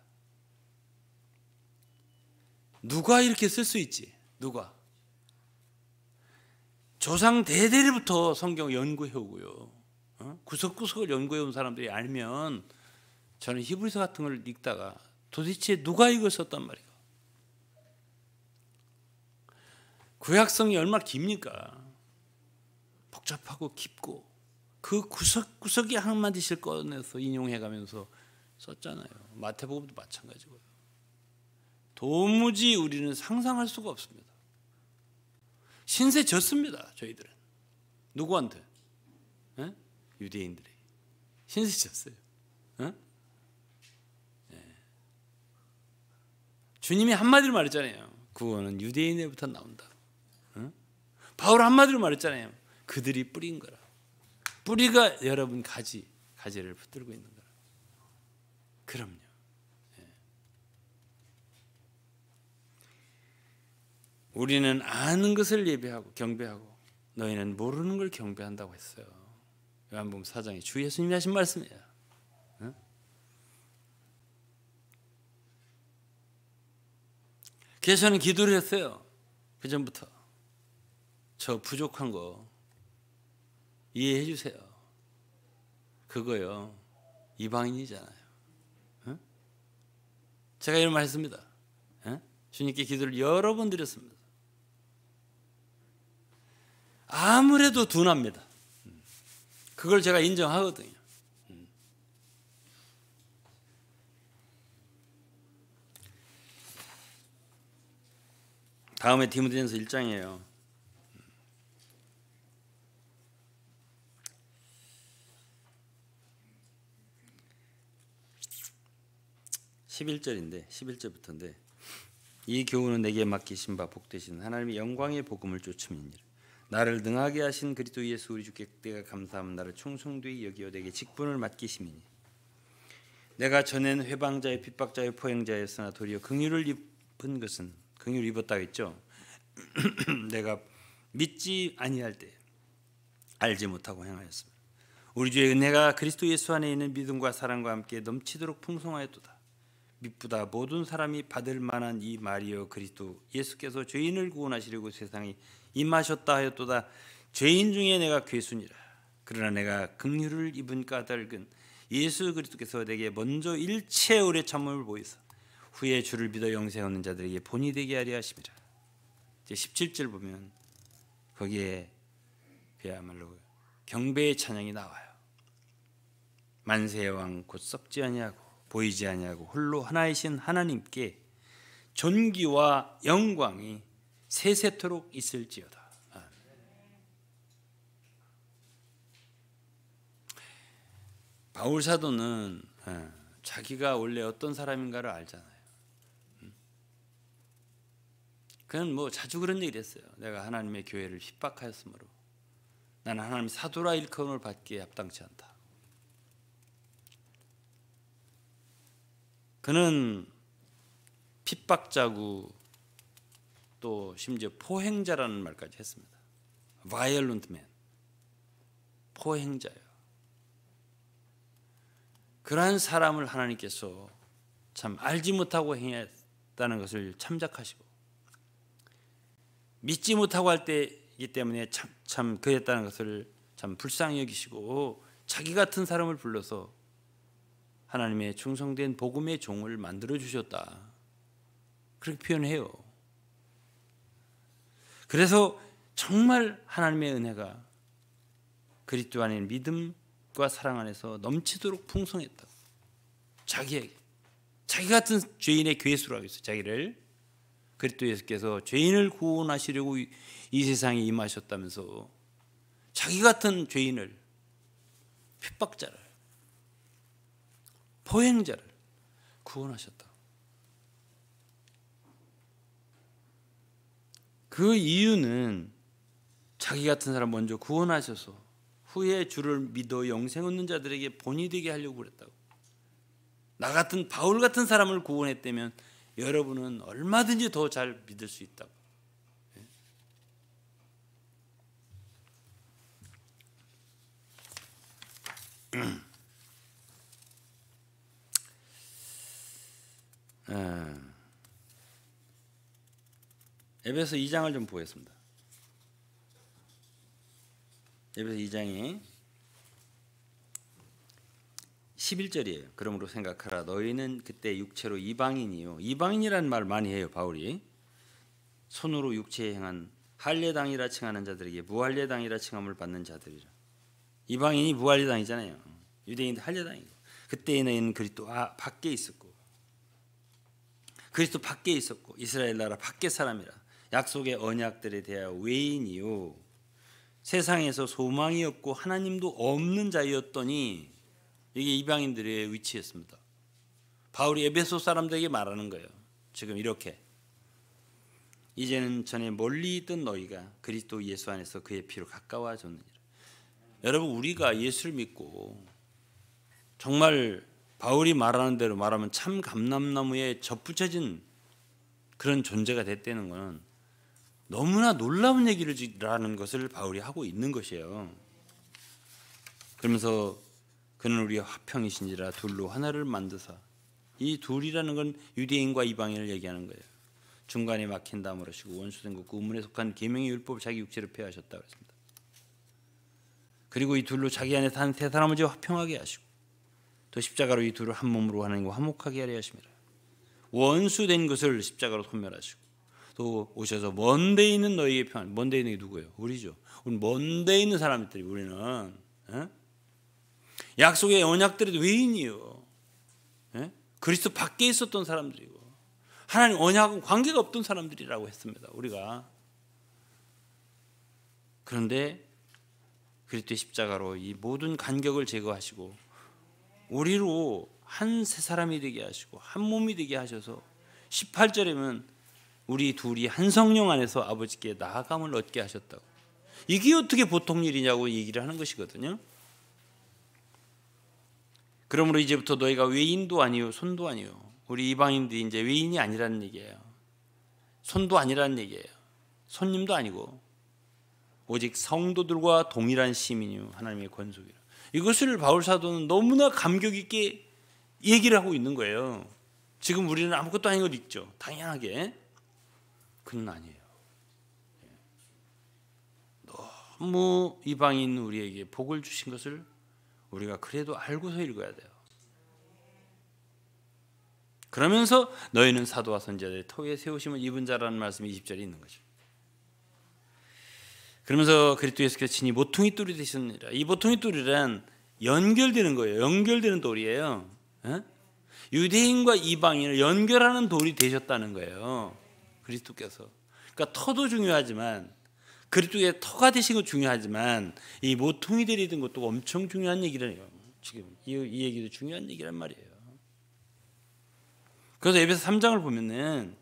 S1: 누가 이렇게 쓸 수 있지? 누가? 조상 대대로부터 성경 연구해 오고요. 어? 구석구석을 연구해 온 사람들이 알면 저는 히브리서 같은 걸 읽다가 도대체 누가 이걸 썼단 말이에요? 구약성이 얼마나 깁니까? 복잡하고 깊고 그 구석구석이 한마디씩 꺼내서 인용해가면서 썼잖아요. 마태복음도 마찬가지고요. 도무지 우리는 상상할 수가 없습니다. 신세 졌습니다. 저희들은 누구한테? 에? 예? 유대인들이 신세 졌어요. 에? 예? 네. 예. 주님이 한마디로 말했잖아요. 구원은 유대인에부터 나온다. 에? 바울 한마디로 말했잖아요. 그들이 뿌린 거라. 뿌리가 여러분 가지 가지를 붙들고 있는 거라 그럼요. 예. 우리는 아는 것을 예배하고 경배하고 너희는 모르는 걸 경배한다고 했어요. 요한복음 4장에 주 예수님이 하신 말씀이에요. 어? 그래서 저는 기도를 했어요. 그 전부터 저 부족한 거 이해해 주세요. 그거요. 이방인이잖아요. 응? 제가 이런 말 했습니다. 응? 주님께 기도를 여러 번 드렸습니다. 아무래도 둔합니다. 그걸 제가 인정하거든요. 다음에 디모데전서 1장이에요. 11절인데 11절부터인데 이 교훈은 내게 맡기신 바 복되신 하나님의 영광의 복음을 쫓음이니라 나를 능하게 하신 그리스도 예수 우리 주께 내가 감사함 나를 충성되이 여기어 내게 직분을 맡기심이니 내가 전엔 회방자의 핍박자의 포행자였으나 도리어 긍휼을 입은 것은 긍휼 입었다 했죠 [CLEARS THROAT] 내가 믿지 아니할 때 알지 못하고 행하였습니다 우리 주의 은혜가 그리스도 예수 안에 있는 믿음과 사랑과 함께 넘치도록 풍성하였도다 미쁘다 모든 사람이 받을 만한 이 말이여 그리스도 예수께서 죄인을 구원하시려고 세상에 임하셨다 하였도다 죄인 중에 내가 괴수니라 그러나 내가 긍휼을 입은 까닭은 예수 그리스도께서 내게 먼저 일체 오래 참음을 보이사 후에 주를 믿어 영생하는 자들에게 본이 되게 하리 하심이라 이제 17절 보면 거기에 그야말로 경배의 찬양이 나와요 만세의 왕곧 썩지 아니하고 보이지 아니하고 홀로 하나이신 하나님께 존귀와 영광이 세세토록 있을지어다. 바울 사도는 예, 자기가 원래 어떤 사람인가를 알잖아요. 음. 그는 뭐 자주 그런 얘기를 했어요. 내가 하나님의 교회를 핍박하였으므로 나는 하나님의 사도라 일컬음을 받기에 합당치 않다. 그는 핍박자고 또 심지어 포행자라는 말까지 했습니다. violent man. 포행자요. 그러한 사람을 하나님께서 참 알지 못하고 행했다는 것을 참작하시고 믿지 못하고 할 때이기 때문에 참, 참 그랬다는 것을 참 불쌍히 여기시고 자기 같은 사람을 불러서 하나님의 충성된 복음의 종을 만들어 주셨다. 그렇게 표현해요. 그래서 정말 하나님의 은혜가 그리스도 안에 믿음과 사랑 안에서 넘치도록 풍성했다. 자기에게 자기 같은 죄인의 괴수라고 했어 자기를 그리스도 예수께서 죄인을 구원하시려고 이 세상에 임하셨다면서 자기 같은 죄인을 핍박자를 보행자를 구원하셨다. 그 이유는 자기 같은 사람 먼저 구원하셔서 후에 주를 믿어 영생 얻는 자들에게 본이 되게 하려고 그랬다고. 나 같은 바울 같은 사람을 구원했다면 여러분은 얼마든지 더 잘 믿을 수 있다고. 예. [CLEARS THROAT] 예. 에베소 2장을 좀 보겠습니다. 에베소 2장이 11절이에요. 그러므로 생각하라 너희는 그때 육체로 이방인이요. 이방인이라말 많이 해요. 바울이 손으로 육체에 행한 할례당이라 칭하는 자들에게 무할례당이라 칭함을 받는 자들이라. 이방인이 무할례당이잖아요. 유대인도 할례당이고 그때에는 그리스도 아, 밖에 있었고 그리스도 밖에 있었고 이스라엘 나라 밖의 사람이라 약속의 언약들에 대하여 외인이요 세상에서 소망이 없고 하나님도 없는 자였더니 이게 이방인들의 위치였습니다. 바울이 에베소 사람들에게 말하는 거예요. 지금 이렇게 이제는 전에 멀리 있던 너희가 그리스도 예수 안에서 그의 피로 가까워졌느니라. 여러분 우리가 예수를 믿고 정말 바울이 말하는 대로 말하면 참 감람나무에 접붙여진 그런 존재가 됐다는 것은 너무나 놀라운 얘기를 라는 것을 바울이 하고 있는 것이에요. 그러면서 그는 우리의 화평이신지라 둘로 하나를 만드사 이 둘이라는 건 유대인과 이방인을 얘기하는 거예요. 중간에 막힌 다음 그시고 원수된 것 우문에 속한 계명의 율법을 자기 육체를 폐하셨다 그랬습니다. 그리고 이 둘로 자기 안에 사세 사람을 화평하게 하시고 또 십자가로 이 둘을 한 몸으로 하나님과 화목하게 하려 하십니다. 원수된 것을 십자가로 소멸하시고 또 오셔서 먼데 있는 너희의 평 먼데 있는 게 누구예요? 우리죠. 우리 먼데 있는 사람들이 우리는 에? 예? 약속의 언약들의 외인이요. 에? 예? 그리스도 밖에 있었던 사람들이고 하나님 언약은 관계가 없던 사람들이라고 했습니다. 우리가 그런데 그리스도의 십자가로 이 모든 간격을 제거하시고 우리로 한 세 사람이 되게 하시고 한 몸이 되게 하셔서 18절에는 우리 둘이 한 성령 안에서 아버지께 나아감을 얻게 하셨다고. 이게 어떻게 보통 일이냐고 얘기를 하는 것이거든요. 그러므로 이제부터 너희가 외인도 아니요 손도 아니요 우리 이방인들이 이제 외인이 아니라는 얘기예요. 손도 아니라는 얘기예요. 손님도 아니고 오직 성도들과 동일한 시민이요 하나님의 권속이라. 이것을 바울 사도는 너무나 감격 있게 얘기를 하고 있는 거예요. 지금 우리는 아무것도 아닌 걸 읽죠. 당연하게. 그는 아니에요. 너무 이방인 우리에게 복을 주신 것을 우리가 그래도 알고서 읽어야 돼요. 그러면서 너희는 사도와 선지자들의 터에 세우심을 입은 자라는 말씀이 20절에 있는 거죠. 그러면서 그리스도 예수께서 친히 모퉁이 돌이 되셨느니라. 이 모퉁이 돌이란 연결되는 거예요. 연결되는 돌이에요. 에? 유대인과 이방인을 연결하는 돌이 되셨다는 거예요. 그리스도께서. 그러니까 터도 중요하지만 그리스도의 터가 되신 것도 중요하지만 이 모퉁이들이 된 것도 엄청 중요한 얘기라요. 지금 이, 이 얘기도 중요한 얘기란 말이에요. 그래서 에베소 3장을 보면은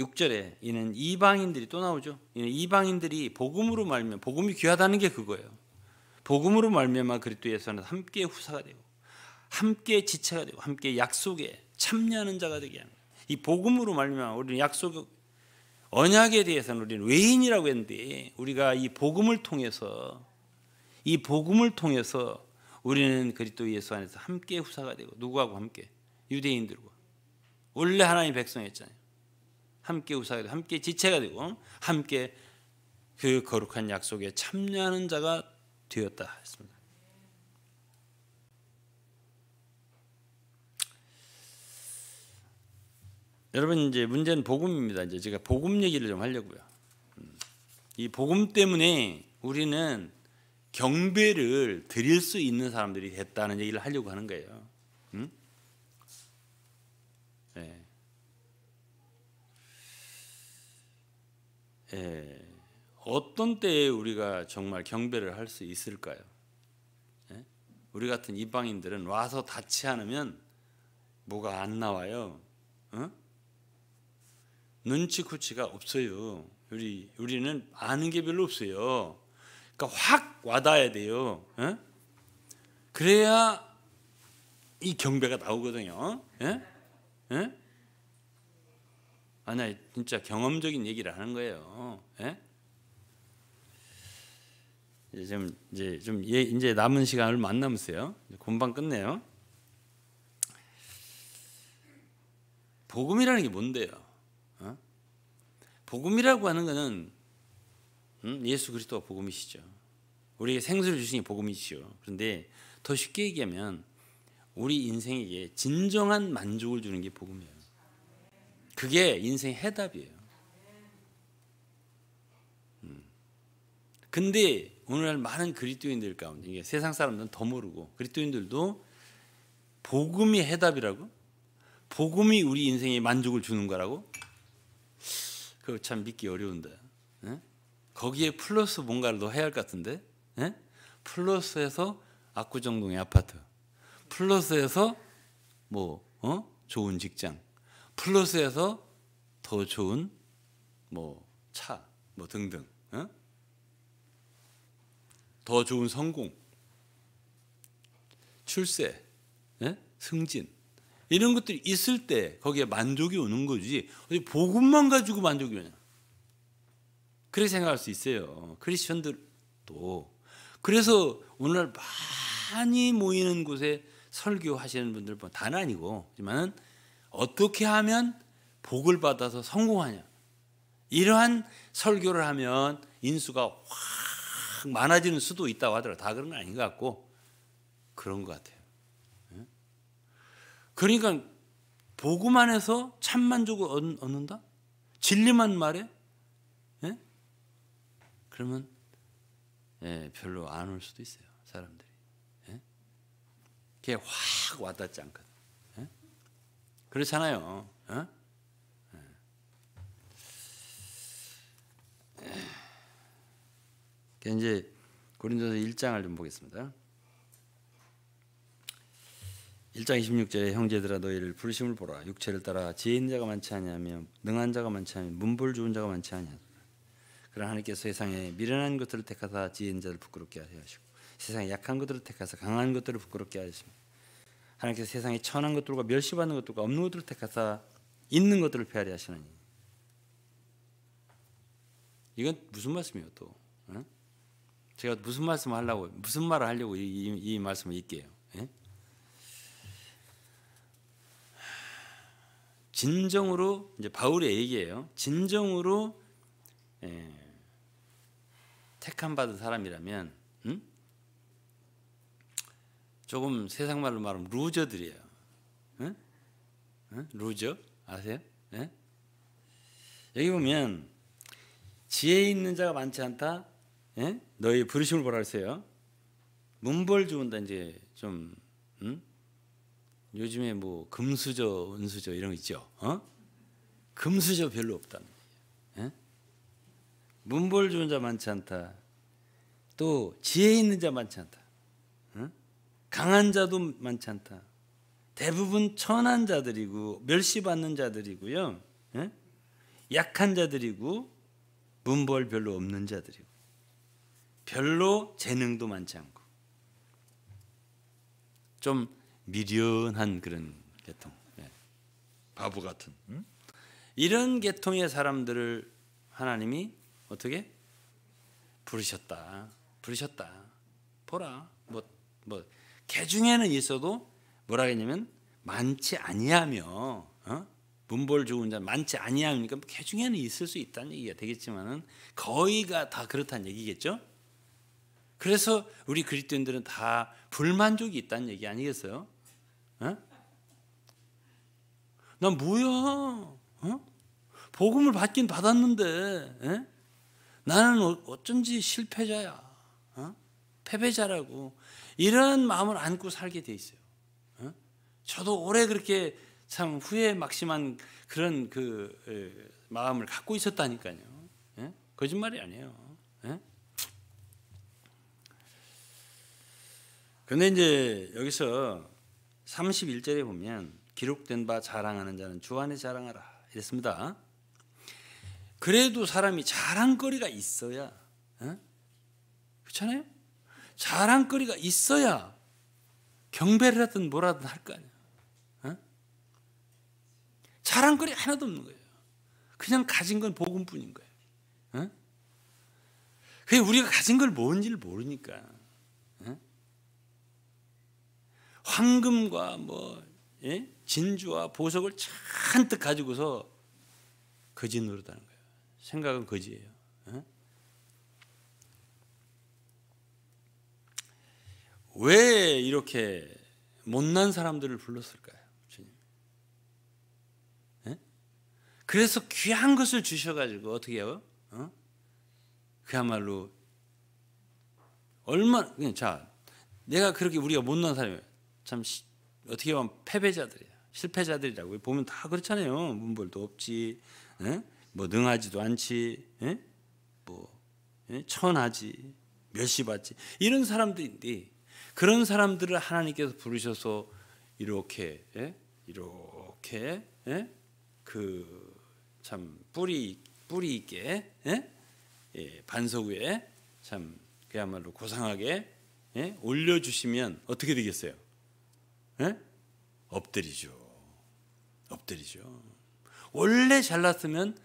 S1: 6절에 이는 이방인들이 또 나오죠. 이는 이방인들이 복음으로 말면 복음이 귀하다는 게 그거예요. 복음으로 말면 그리스도 예수는 함께 후사가 되고 함께 지체가 되고 함께 약속에 참여하는 자가 되게 하는 이 복음으로 말면 우리는 약속 언약에 대해서는 우리는 외인이라고 했는데 우리가 이 복음을 통해서 이 복음을 통해서 우리는 그리스도 예수 안에서 함께 후사가 되고 누구하고 함께 유대인들과 원래 하나님 백성이었잖아요. 함께 우사가 되고 함께 지체가 되고 함께 그 거룩한 약속에 참여하는 자가 되었다 했습니다. 여러분 이제 문제는 복음입니다. 이제 제가 복음 얘기를 좀 하려고요. 음. 이 복음 때문에 우리는 경배를 드릴 수 있는 사람들이 됐다는 얘기를 하려고 하는 거예요. 음? 예, 어떤 때에 우리가 정말 경배를 할 수 있을까요? 예? 우리 같은 이방인들은 와서 닿지 않으면 뭐가 안 나와요. 어? 눈치코치가 없어요. 우리 우리는 아는 게 별로 없어요. 그러니까 확 와닿아야 돼요. 예? 그래야 이 경배가 나오거든요. 예? 예? 하나의 진짜 경험적인 얘기를 하는 거예요. 예? 이제 좀 이제 좀 예, 이제 남은 시간 얼마 남았어요. 곤방 끝내요. 복음이라는 게 뭔데요? 어? 복음이라고 하는 거는 음? 예수 그리스도가 복음이시죠. 우리에게 생수를 주신 게 복음이시죠. 그런데 더 쉽게 얘기하면 우리 인생에게 진정한 만족을 주는 게 복음이에요. 그게 인생 해답이에요. 음. 근데 오늘날 많은 그리스도인들 가운데 이게 세상 사람들은 더 모르고 그리스도인들도 복음이 해답이라고? 복음이 우리 인생에 만족을 주는 거라고? 그거 참 믿기 어려운데. 에? 거기에 플러스 뭔가를 더 해야 할 것 같은데. 에? 플러스에서 압구정동의 아파트. 플러스에서 뭐 어? 좋은 직장. 플러스에서 더 좋은 뭐 차, 뭐 등등, 어? 더 좋은 성공, 출세, 예? 승진 이런 것들이 있을 때 거기에 만족이 오는 거지. 복음만 가지고 만족이 오냐? 그렇게 생각할 수 있어요. 크리스천들도 그래서 오늘 많이 모이는 곳에 설교하시는 분들 뿐단 뭐 아니고, 하 지만은 어떻게 하면 복을 받아서 성공하냐. 이러한 설교를 하면 인수가 확 많아지는 수도 있다고 하더라다 그런 건 아닌 것 같고 그런 것 같아요. 예? 그러니까 보고만 해서 참만족을 얻는다? 진리만 말해? 예? 그러면 예, 별로 안 올 수도 있어요. 사람들이. 예? 그게 확 와닿지 않거든. 그렇잖아요. 어? 예. 그 이제 고린도서 1장을 좀 보겠습니다. 1장 26절에 형제들아 너희를 불심을 보라 육체를 따라 지혜인 자가 많지 아니며 능한 자가 많지 아니며 문벌 좋은 자가 많지 아니 그러나 하나님께서 세상에 미련한 것들을 택하사 지혜인 자를 부끄럽게 하시고 세상에 약한 것들을 택하사 강한 것들을 부끄럽게 하시며 하나님께서 세상에 천한 것들과 멸시받는 것들과 없는 것들을 택하사 있는 것들을 폐하려 하시느니 이건 무슨 말씀이에요 또 응? 제가 무슨 말씀을 하려고 무슨 말을 하려고 이, 이, 이 말씀을 읽게요 진정으로 이제 바울의 얘기예요 진정으로 예, 택함 받은 사람이라면 조금 세상 말로 말하면 루저들이에요. 루저 아세요? 예? 여기 보면 지혜 있는 자가 많지 않다. 예? 너희 부르심을 보라 했어요. 문벌 주운다 이제 좀 요즘에 뭐 금수저, 은수저 이런 거 있죠. 어? 금수저 별로 없다 예? 문벌 주운 자 많지 않다. 또 지혜 있는 자 많지 않다. 강한 자도 많지 않다. 대부분 천한 자들이고 멸시받는 자들이고요. 예? 약한 자들이고 문벌 별로 없는 자들이고 별로 재능도 많지 않고 좀 미련한 그런 계통 예. 바보 같은 음? 이런 계통의 사람들을 하나님이 어떻게 부르셨다 부르셨다 보라 뭐뭐 뭐. 뭐 개중에는 있어도 뭐라 했냐면 많지 아니하며 어? 문벌 좋은 자 많지 아니하니까 개중에는 있을 수 있다는 얘기가 되겠지만은 거의가 다 그렇다는 얘기겠죠. 그래서 우리 그리스도인들은 다 불만족이 있다는 얘기 아니겠어요? 어? 난 뭐야? 어? 복음을 받긴 받았는데 에? 예? 나는 어, 어쩐지 실패자야, 어? 패배자라고 이런 마음을 안고 살게 돼 있어요. 어? 저도 오래 그렇게 참 후회 막심한 그런 그 마음을 갖고 있었다니까요. 예? 거짓말이 아니에요. 예? 근데 이제 여기서 31절에 보면 기록된 바 자랑하는 자는 주 안에 자랑하라 이랬습니다. 그래도 사람이 자랑거리가 있어야 어? 그렇잖아요. 자랑거리가 있어야 경배를 하든 뭐라든 할 거 아니야. 자랑거리 하나도 없는 거예요. 그냥 가진 건 복음뿐인 거예요. 그게 우리가 가진 걸 뭔지를 모르니까. 황금과 뭐 예? 진주와 보석을 잔뜩 가지고서 거짓 노릇하는 거예요. 생각은 거지예요. 왜 이렇게 못난 사람들을 불렀을까요? 주님. 네? 그래서 귀한 것을 주셔가지고 어떻게 해요? 어? 그야말로 얼마 그냥 자 내가 그렇게 우리가 못난 사람이에요. 참 시, 어떻게 보면 패배자들이야. 실패자들이라고 보면 다 그렇잖아요. 문벌도 없지, 에? 예? 뭐 능하지도 않지, 에? 예? 뭐 에? 천하지, 멸시받지 이런 사람들인데 그런 사람들을 하나님께서 부르셔서 이렇게 예? 이렇게 예? 그참 뿌리 뿌리 있게 예? 예, 반석 위에 참 그야말로 고상하게 예? 올려주시면 어떻게 되겠어요? 예? 엎드리죠. 엎드리죠. 원래 잘났으면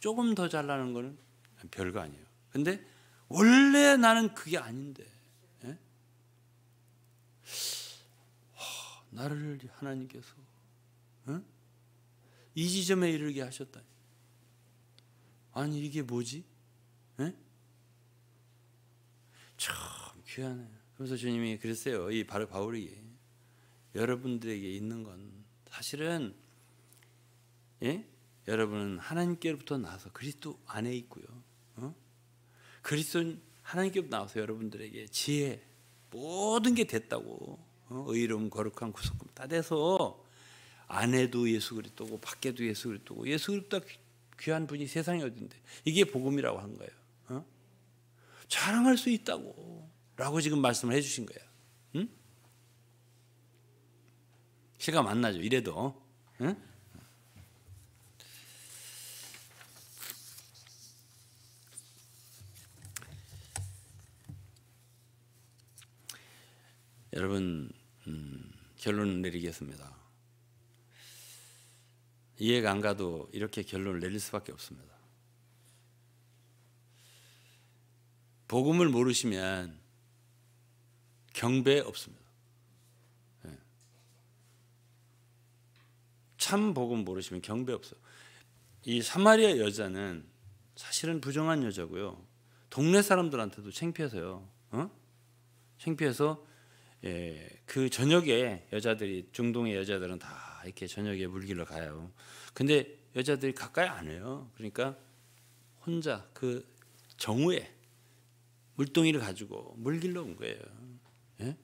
S1: 조금 더 잘나는 거는 별거 아니에요. 근데 원래 나는 그게 아닌데 나를 하나님께서 응? 어? 이 지점에 이르게 하셨다. 아니 이게 뭐지? 응? 참 귀하네. 그래서 주님이 그랬어요. 이 바로 바울이 여러분들에게 있는 건 사실은 예? 여러분은 하나님께로부터 나와서 그리스도 안에 있고요. 어? 그리스도 하나님께로부터 나와서 여러분들에게 지혜 모든 게 됐다고 의로움 어, 거룩한 구속금 다 돼서 안에도 예수 그리스도고 밖에도 예수 그리스도고 예수 그리스도 귀한 분이 세상에 어딘데 이게 복음이라고 한 거예요. 어? 자랑할 수 있다고라고 지금 말씀을 해주신 거야. 응? 실감 안 나죠. 이래도. 응? 여러분 결론을 내리겠습니다. 이해가 안 가도 이렇게 결론을 내릴 수밖에 없습니다. 복음을 모르시면 경배 없습니다. 예. 참 복음 모르시면 경배 없어요. 이 사마리아 여자는 사실은 부정한 여자고요. 동네 사람들한테도 창피해서요. 어? 창피해서 예, 그 저녁에 여자들이 중동의 여자들은 다 이렇게 저녁에 물길로 가요. 근데 여자들이 가까이 안 해요. 그러니까 혼자 그 정우에 물동이를 가지고 물길로온 거예요. 예?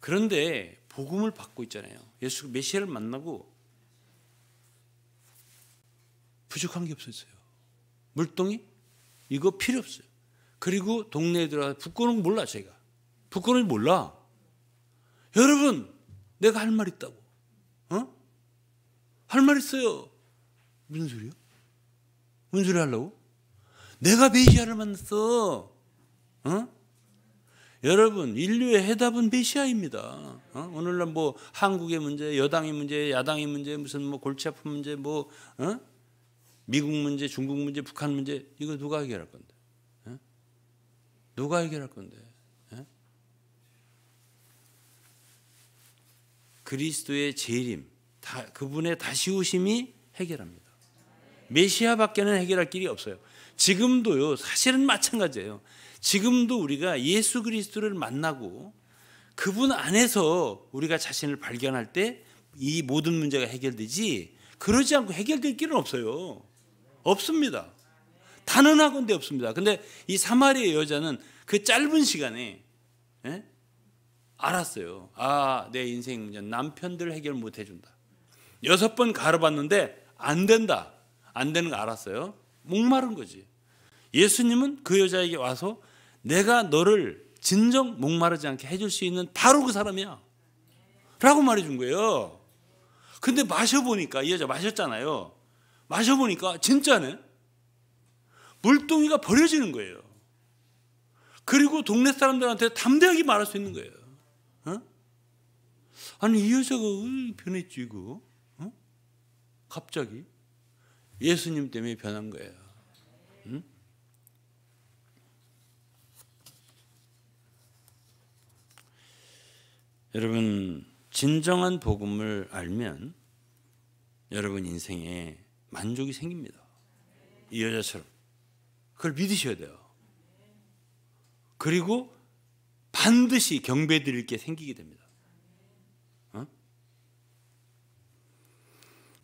S1: 그런데 복음을 받고 있잖아요. 예수 메시아를 만나고 부족한 게 없었어요. 물동이 이거 필요 없어요. 그리고 동네에 들어가 와 북구는 몰라 제가. 부끄러운지 몰라. 여러분, 내가 할 말 있다고. 어? 할 말 있어요. 무슨 소리야? 무슨 소리 하려고? 내가 메시아를 만났어. 어? 여러분, 인류의 해답은 메시아입니다. 어? 오늘날 뭐 한국의 문제, 여당의 문제, 야당의 문제, 무슨 뭐 골치 아픈 문제, 뭐 어? 미국 문제, 중국 문제, 북한 문제 이거 누가 해결할 건데? 어? 누가 해결할 건데? 그리스도의 재림, 다, 그분의 다시 오심이 해결합니다. 메시아밖에는 해결할 길이 없어요. 지금도요. 사실은 마찬가지예요. 지금도 우리가 예수 그리스도를 만나고 그분 안에서 우리가 자신을 발견할 때 이 모든 문제가 해결되지 그러지 않고 해결될 길은 없어요. 없습니다. 단언하건대 없습니다. 근데 이 사마리아 여자는 그 짧은 시간에 알았어요. 아, 내 인생 문제 남편들 해결 못 해준다. 여섯 번 가려봤는데 안 된다. 안 되는 거 알았어요. 목마른 거지. 예수님은 그 여자에게 와서 내가 너를 진정 목마르지 않게 해줄 수 있는 바로 그 사람이야. 라고 말해준 거예요. 근데 마셔보니까 이 여자 마셨잖아요. 마셔보니까 진짜네. 물동이가 버려지는 거예요. 그리고 동네 사람들한테 담대하게 말할 수 있는 거예요. 아니 이 여자가 왜 변했지 이거? 어? 갑자기 예수님 때문에 변한 거야. 응? 여러분 진정한 복음을 알면 여러분 인생에 만족이 생깁니다. 이 여자처럼 그걸 믿으셔야 돼요. 그리고 반드시 경배드릴 게 생기게 됩니다.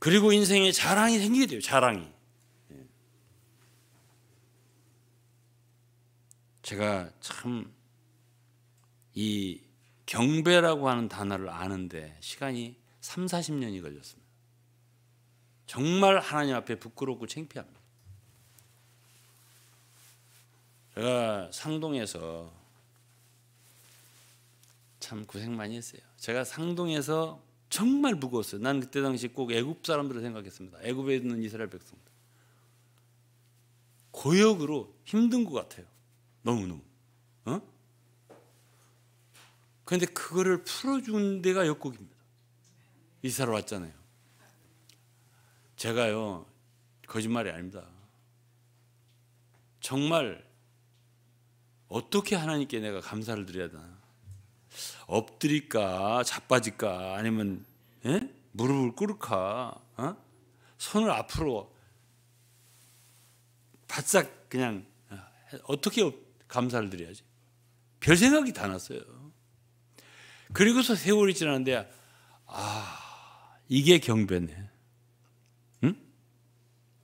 S1: 그리고 인생에 자랑이 생기게 돼요. 자랑이. 예. 제가 참 이 경배라고 하는 단어를 아는데 시간이 3, 40년이 걸렸습니다. 정말 하나님 앞에 부끄럽고 창피합니다. 제가 상동에서 참 고생 많이 했어요. 제가 상동에서 정말 무거웠어요. 난 그때 당시 꼭 애굽 사람들을 생각했습니다. 애굽에 있는 이스라엘 백성들. 고역으로 힘든 것 같아요. 너무너무. 어? 그런데 그거를 풀어준 데가 역곡입니다. 이사를 왔잖아요. 제가요, 거짓말이 아닙니다. 정말 어떻게 하나님께 내가 감사를 드려야 되나. 엎드릴까 자빠질까 아니면 에? 예? 무릎을 꿇을까 어? 손을 앞으로 바싹 그냥 어, 어떻게 감사를 드려야지 별 생각이 다 났어요 그리고서 세월이 지났는데아 이게 경배네 응?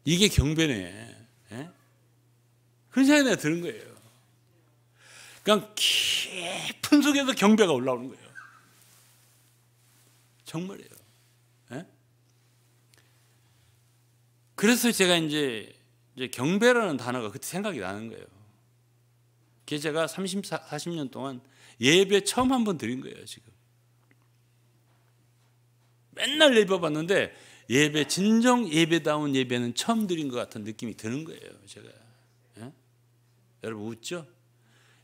S1: 이게 경배네 예? 그런 생각이 내가 드는 거예요 그냥 깊은 속에서 경배가 올라오는 거예요. 정말이에요. 예? 그래서 제가 이제, 이제 경배라는 단어가 그때 생각이 나는 거예요. 그게 제가 30, 40년 동안 예배 처음 한 번 드린 거예요, 지금. 맨날 예배 봤는데 예배, 진정 예배다운 예배는 처음 드린 것 같은 느낌이 드는 거예요, 제가. 예? 여러분 웃죠?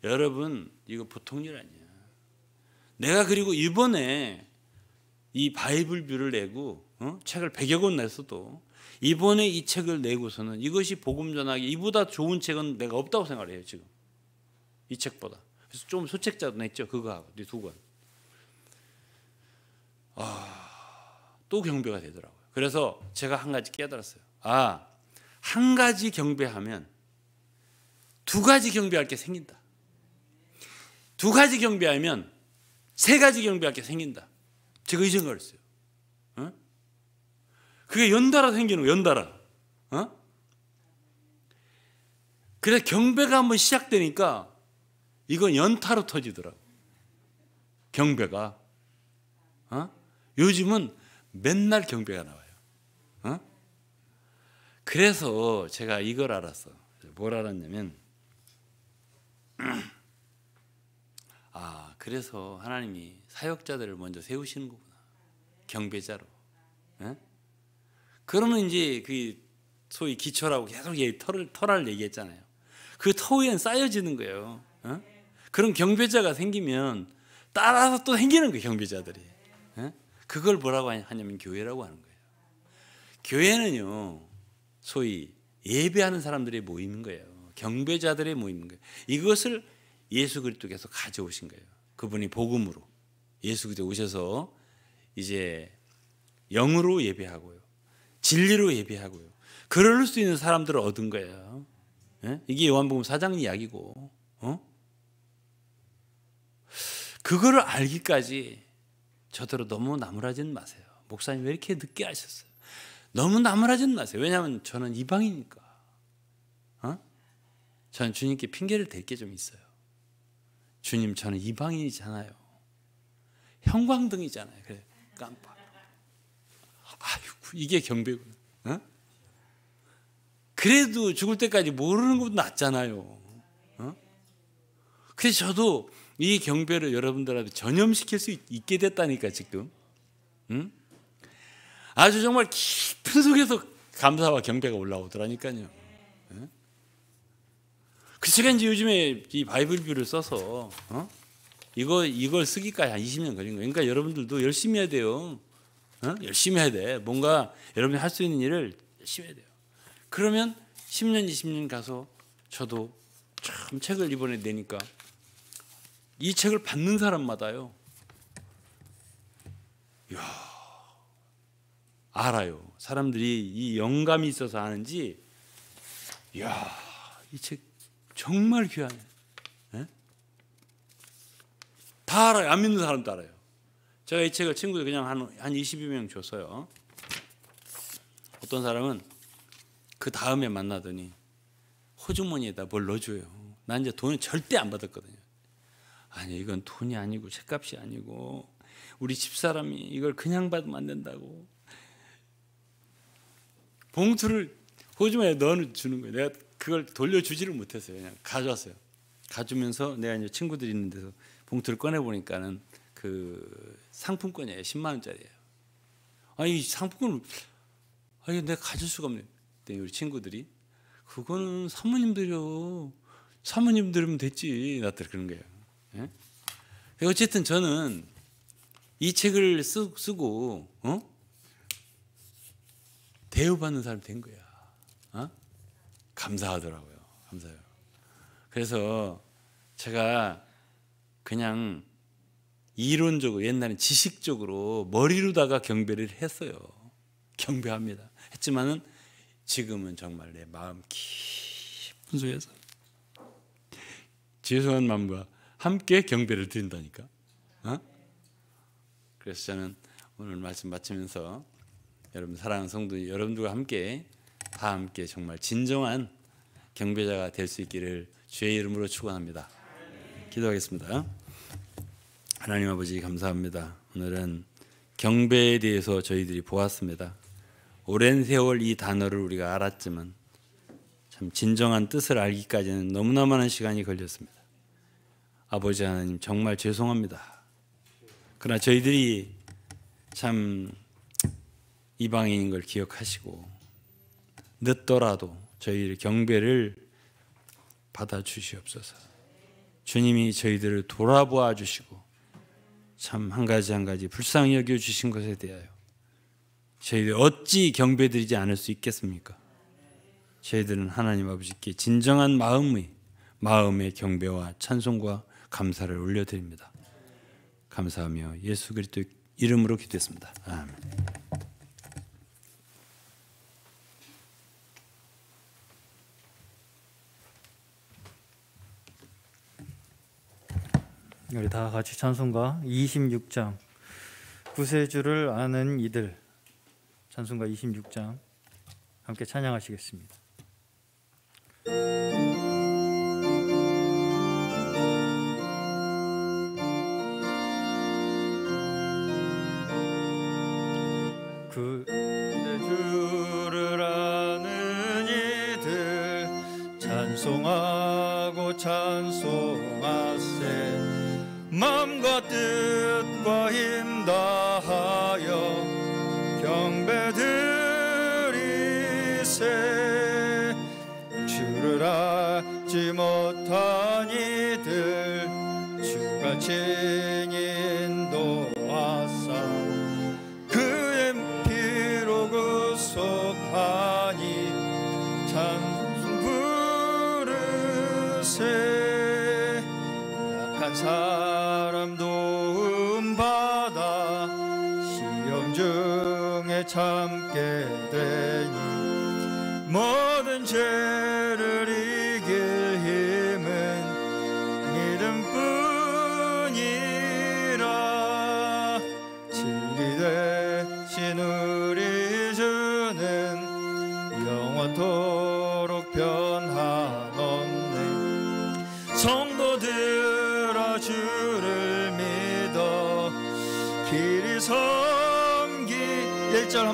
S1: 여러분 이거 보통 일 아니야. 내가 그리고 이번에 이 바이블 뷰를 내고 어? 책을 100여 권 냈어도 이번에 이 책을 내고서는 이것이 복음 전하기 이보다 좋은 책은 내가 없다고 생각해요 지금 이 책보다 그래서 좀 소책자도 냈죠 그거하고 네 두 권. 아, 또 경배가 되더라고요. 그래서 제가 한 가지 깨달았어요. 아, 한 가지 경배하면 두 가지 경배할 게 생긴다. 두 가지 경비하면세 가지 경비밖에 생긴다. 제가 이 생각을 어요 어? 그게 연달아 생기는 거 연달아. 어? 그래서 경배가 한번 시작되니까 이건 연타로 터지더라고. 경배가. 어? 요즘은 맨날 경배가 나와요. 어? 그래서 제가 이걸 알았어. 뭘 알았냐면 [CLEARS THROAT] 아, 그래서 하나님이 사역자들을 먼저 세우시는 거구나. 경배자로. 에? 예? 그러면 이제 그 소위 기초라고 계속 얘 털을 털을 얘기했잖아요. 그터 위엔 쌓여지는 거예요. 에? 예? 그런 경배자가 생기면 따라서 또 생기는 거예요, 경배자들이. 에? 예? 그걸 뭐라고 하냐면 교회라고 하는 거예요. 교회는요, 소위 예배하는 사람들의 모임인 거예요. 경배자들의 모임인 거예요. 이것을 예수 그리스도께서 가져오신 거예요. 그분이 복음으로 예수 그리스도 오셔서 이제 영으로 예배하고요. 진리로 예배하고요. 그럴 수 있는 사람들을 얻은 거예요. 예? 이게 요한복음 4장 이야기고. 어? 그거를 알기까지 저대로 너무 나무라진 마세요. 목사님 왜 이렇게 늦게 하셨어요? 너무 나무라진 마세요. 왜냐하면 저는 이방이니까. 어? 저는 주님께 핑계를 댈 게 좀 있어요. 주님 저는 이방인이잖아요. 형광등이잖아요. 그래 깜빡. 아이고 이게 경배구 어? 그래도 죽을 때까지 모르는 것도 낫잖아요. 어? 그래서 저도 이 경배를 여러분들한테 전염시킬 수 있, 게 됐다니까 지금. 응? 아주 정말 깊은 속에서 감사와 경배가 올라오더라니까요. 그래서 이제 요즘에 이 바이블뷰를 써서 어? 이거 이걸 쓰기까지 한 20년 걸린 거예요. 그러니까 여러분들도 열심히 해야 돼요. 어? 열심히 해야 돼. 뭔가 여러분이 할 수 있는 일을 열심히 해야 돼요. 그러면 10년 20년 가서 저도 참 책을 이번에 내니까 이 책을 받는 사람마다요. 이야, 알아요. 사람들이 이 영감이 있어서 하는지. 이야, 이책 정말 귀하네. 예? 다 알아요. 안 믿는 사람도 알아요. 제가 이 책을 친구들 그냥 한, 한 22명 줬어요. 어떤 사람은 그 다음에 만나더니 호주머니에다 뭘 넣어줘요. 난 이제 돈을 절대 안 받았거든요. 아니 이건 돈이 아니고 책값이 아니고 우리 집사람이 이걸 그냥 받으면 안 된다고 봉투를 호주머니에 넣어주는 거예요. 내가 그걸 돌려주지를 못했어요. 그냥 가져왔어요. 가주면서 내가 이제 친구들이 있는 데서 봉투를 꺼내 보니까는 그 상품권이에요. 10만 원짜리예요. 아니 상품권을 아니 내가 가질 수가 없네. 근 우리 친구들이 그거는 사모님들이요. 사모님들이면 됐지. 나한 그런 거예요. 예? 어쨌든 저는 이 책을 쓰, 고 어? 대우받는 사람 된 거야. 감사하더라고요. 감사해요. 그래서 제가 그냥 이론적으로 옛날에 지식적으로 머리로다가 경배를 했어요. 경배합니다. 했지만은 지금은 정말 내 마음 깊은 속에서 죄송한 마음과 함께 경배를 드린다니까. 어? 그래서 저는 오늘 말씀 마치면서 여러분 사랑하는 성도 여러분들과 함께 다 함께 정말 진정한 경배자가 될 수 있기를 주의 이름으로 축원합니다. 기도하겠습니다. 하나님 아버지 감사합니다. 오늘은 경배에 대해서 저희들이 보았습니다. 오랜 세월 이 단어를 우리가 알았지만 참 진정한 뜻을 알기까지는 너무나 많은 시간이 걸렸습니다. 아버지 하나님 정말 죄송합니다. 그러나 저희들이 참 이방인인 걸 기억하시고 늦더라도 저희 경배를 받아 주시옵소서. 주님이 저희들을 돌아보아 주시고 참 한 가지 한 가지 불쌍히 여겨 주신 것에 대하여 저희들 어찌 경배드리지 않을 수 있겠습니까? 저희들은 하나님 아버지께 진정한 마음의 마음의 경배와 찬송과 감사를 올려드립니다. 감사하며 예수 그리스도 이름으로 기도했습니다. 아멘.
S2: 우리 다 같이 찬송가 26장 구세주를 아는 이들 찬송가 26장 함께 찬양하시겠습니다. 구세주를 아는 이들 찬송하고 찬송 død by.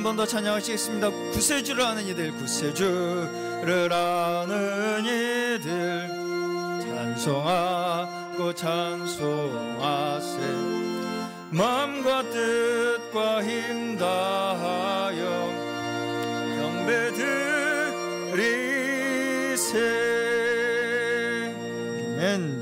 S2: 번더 찬양할 수 있습니다. 구세주를 아는 이들, 구세주를 아는 이들, 찬송하고 찬송하세. 마음과 뜻과 힘 다하여 경배 드리세. 아멘.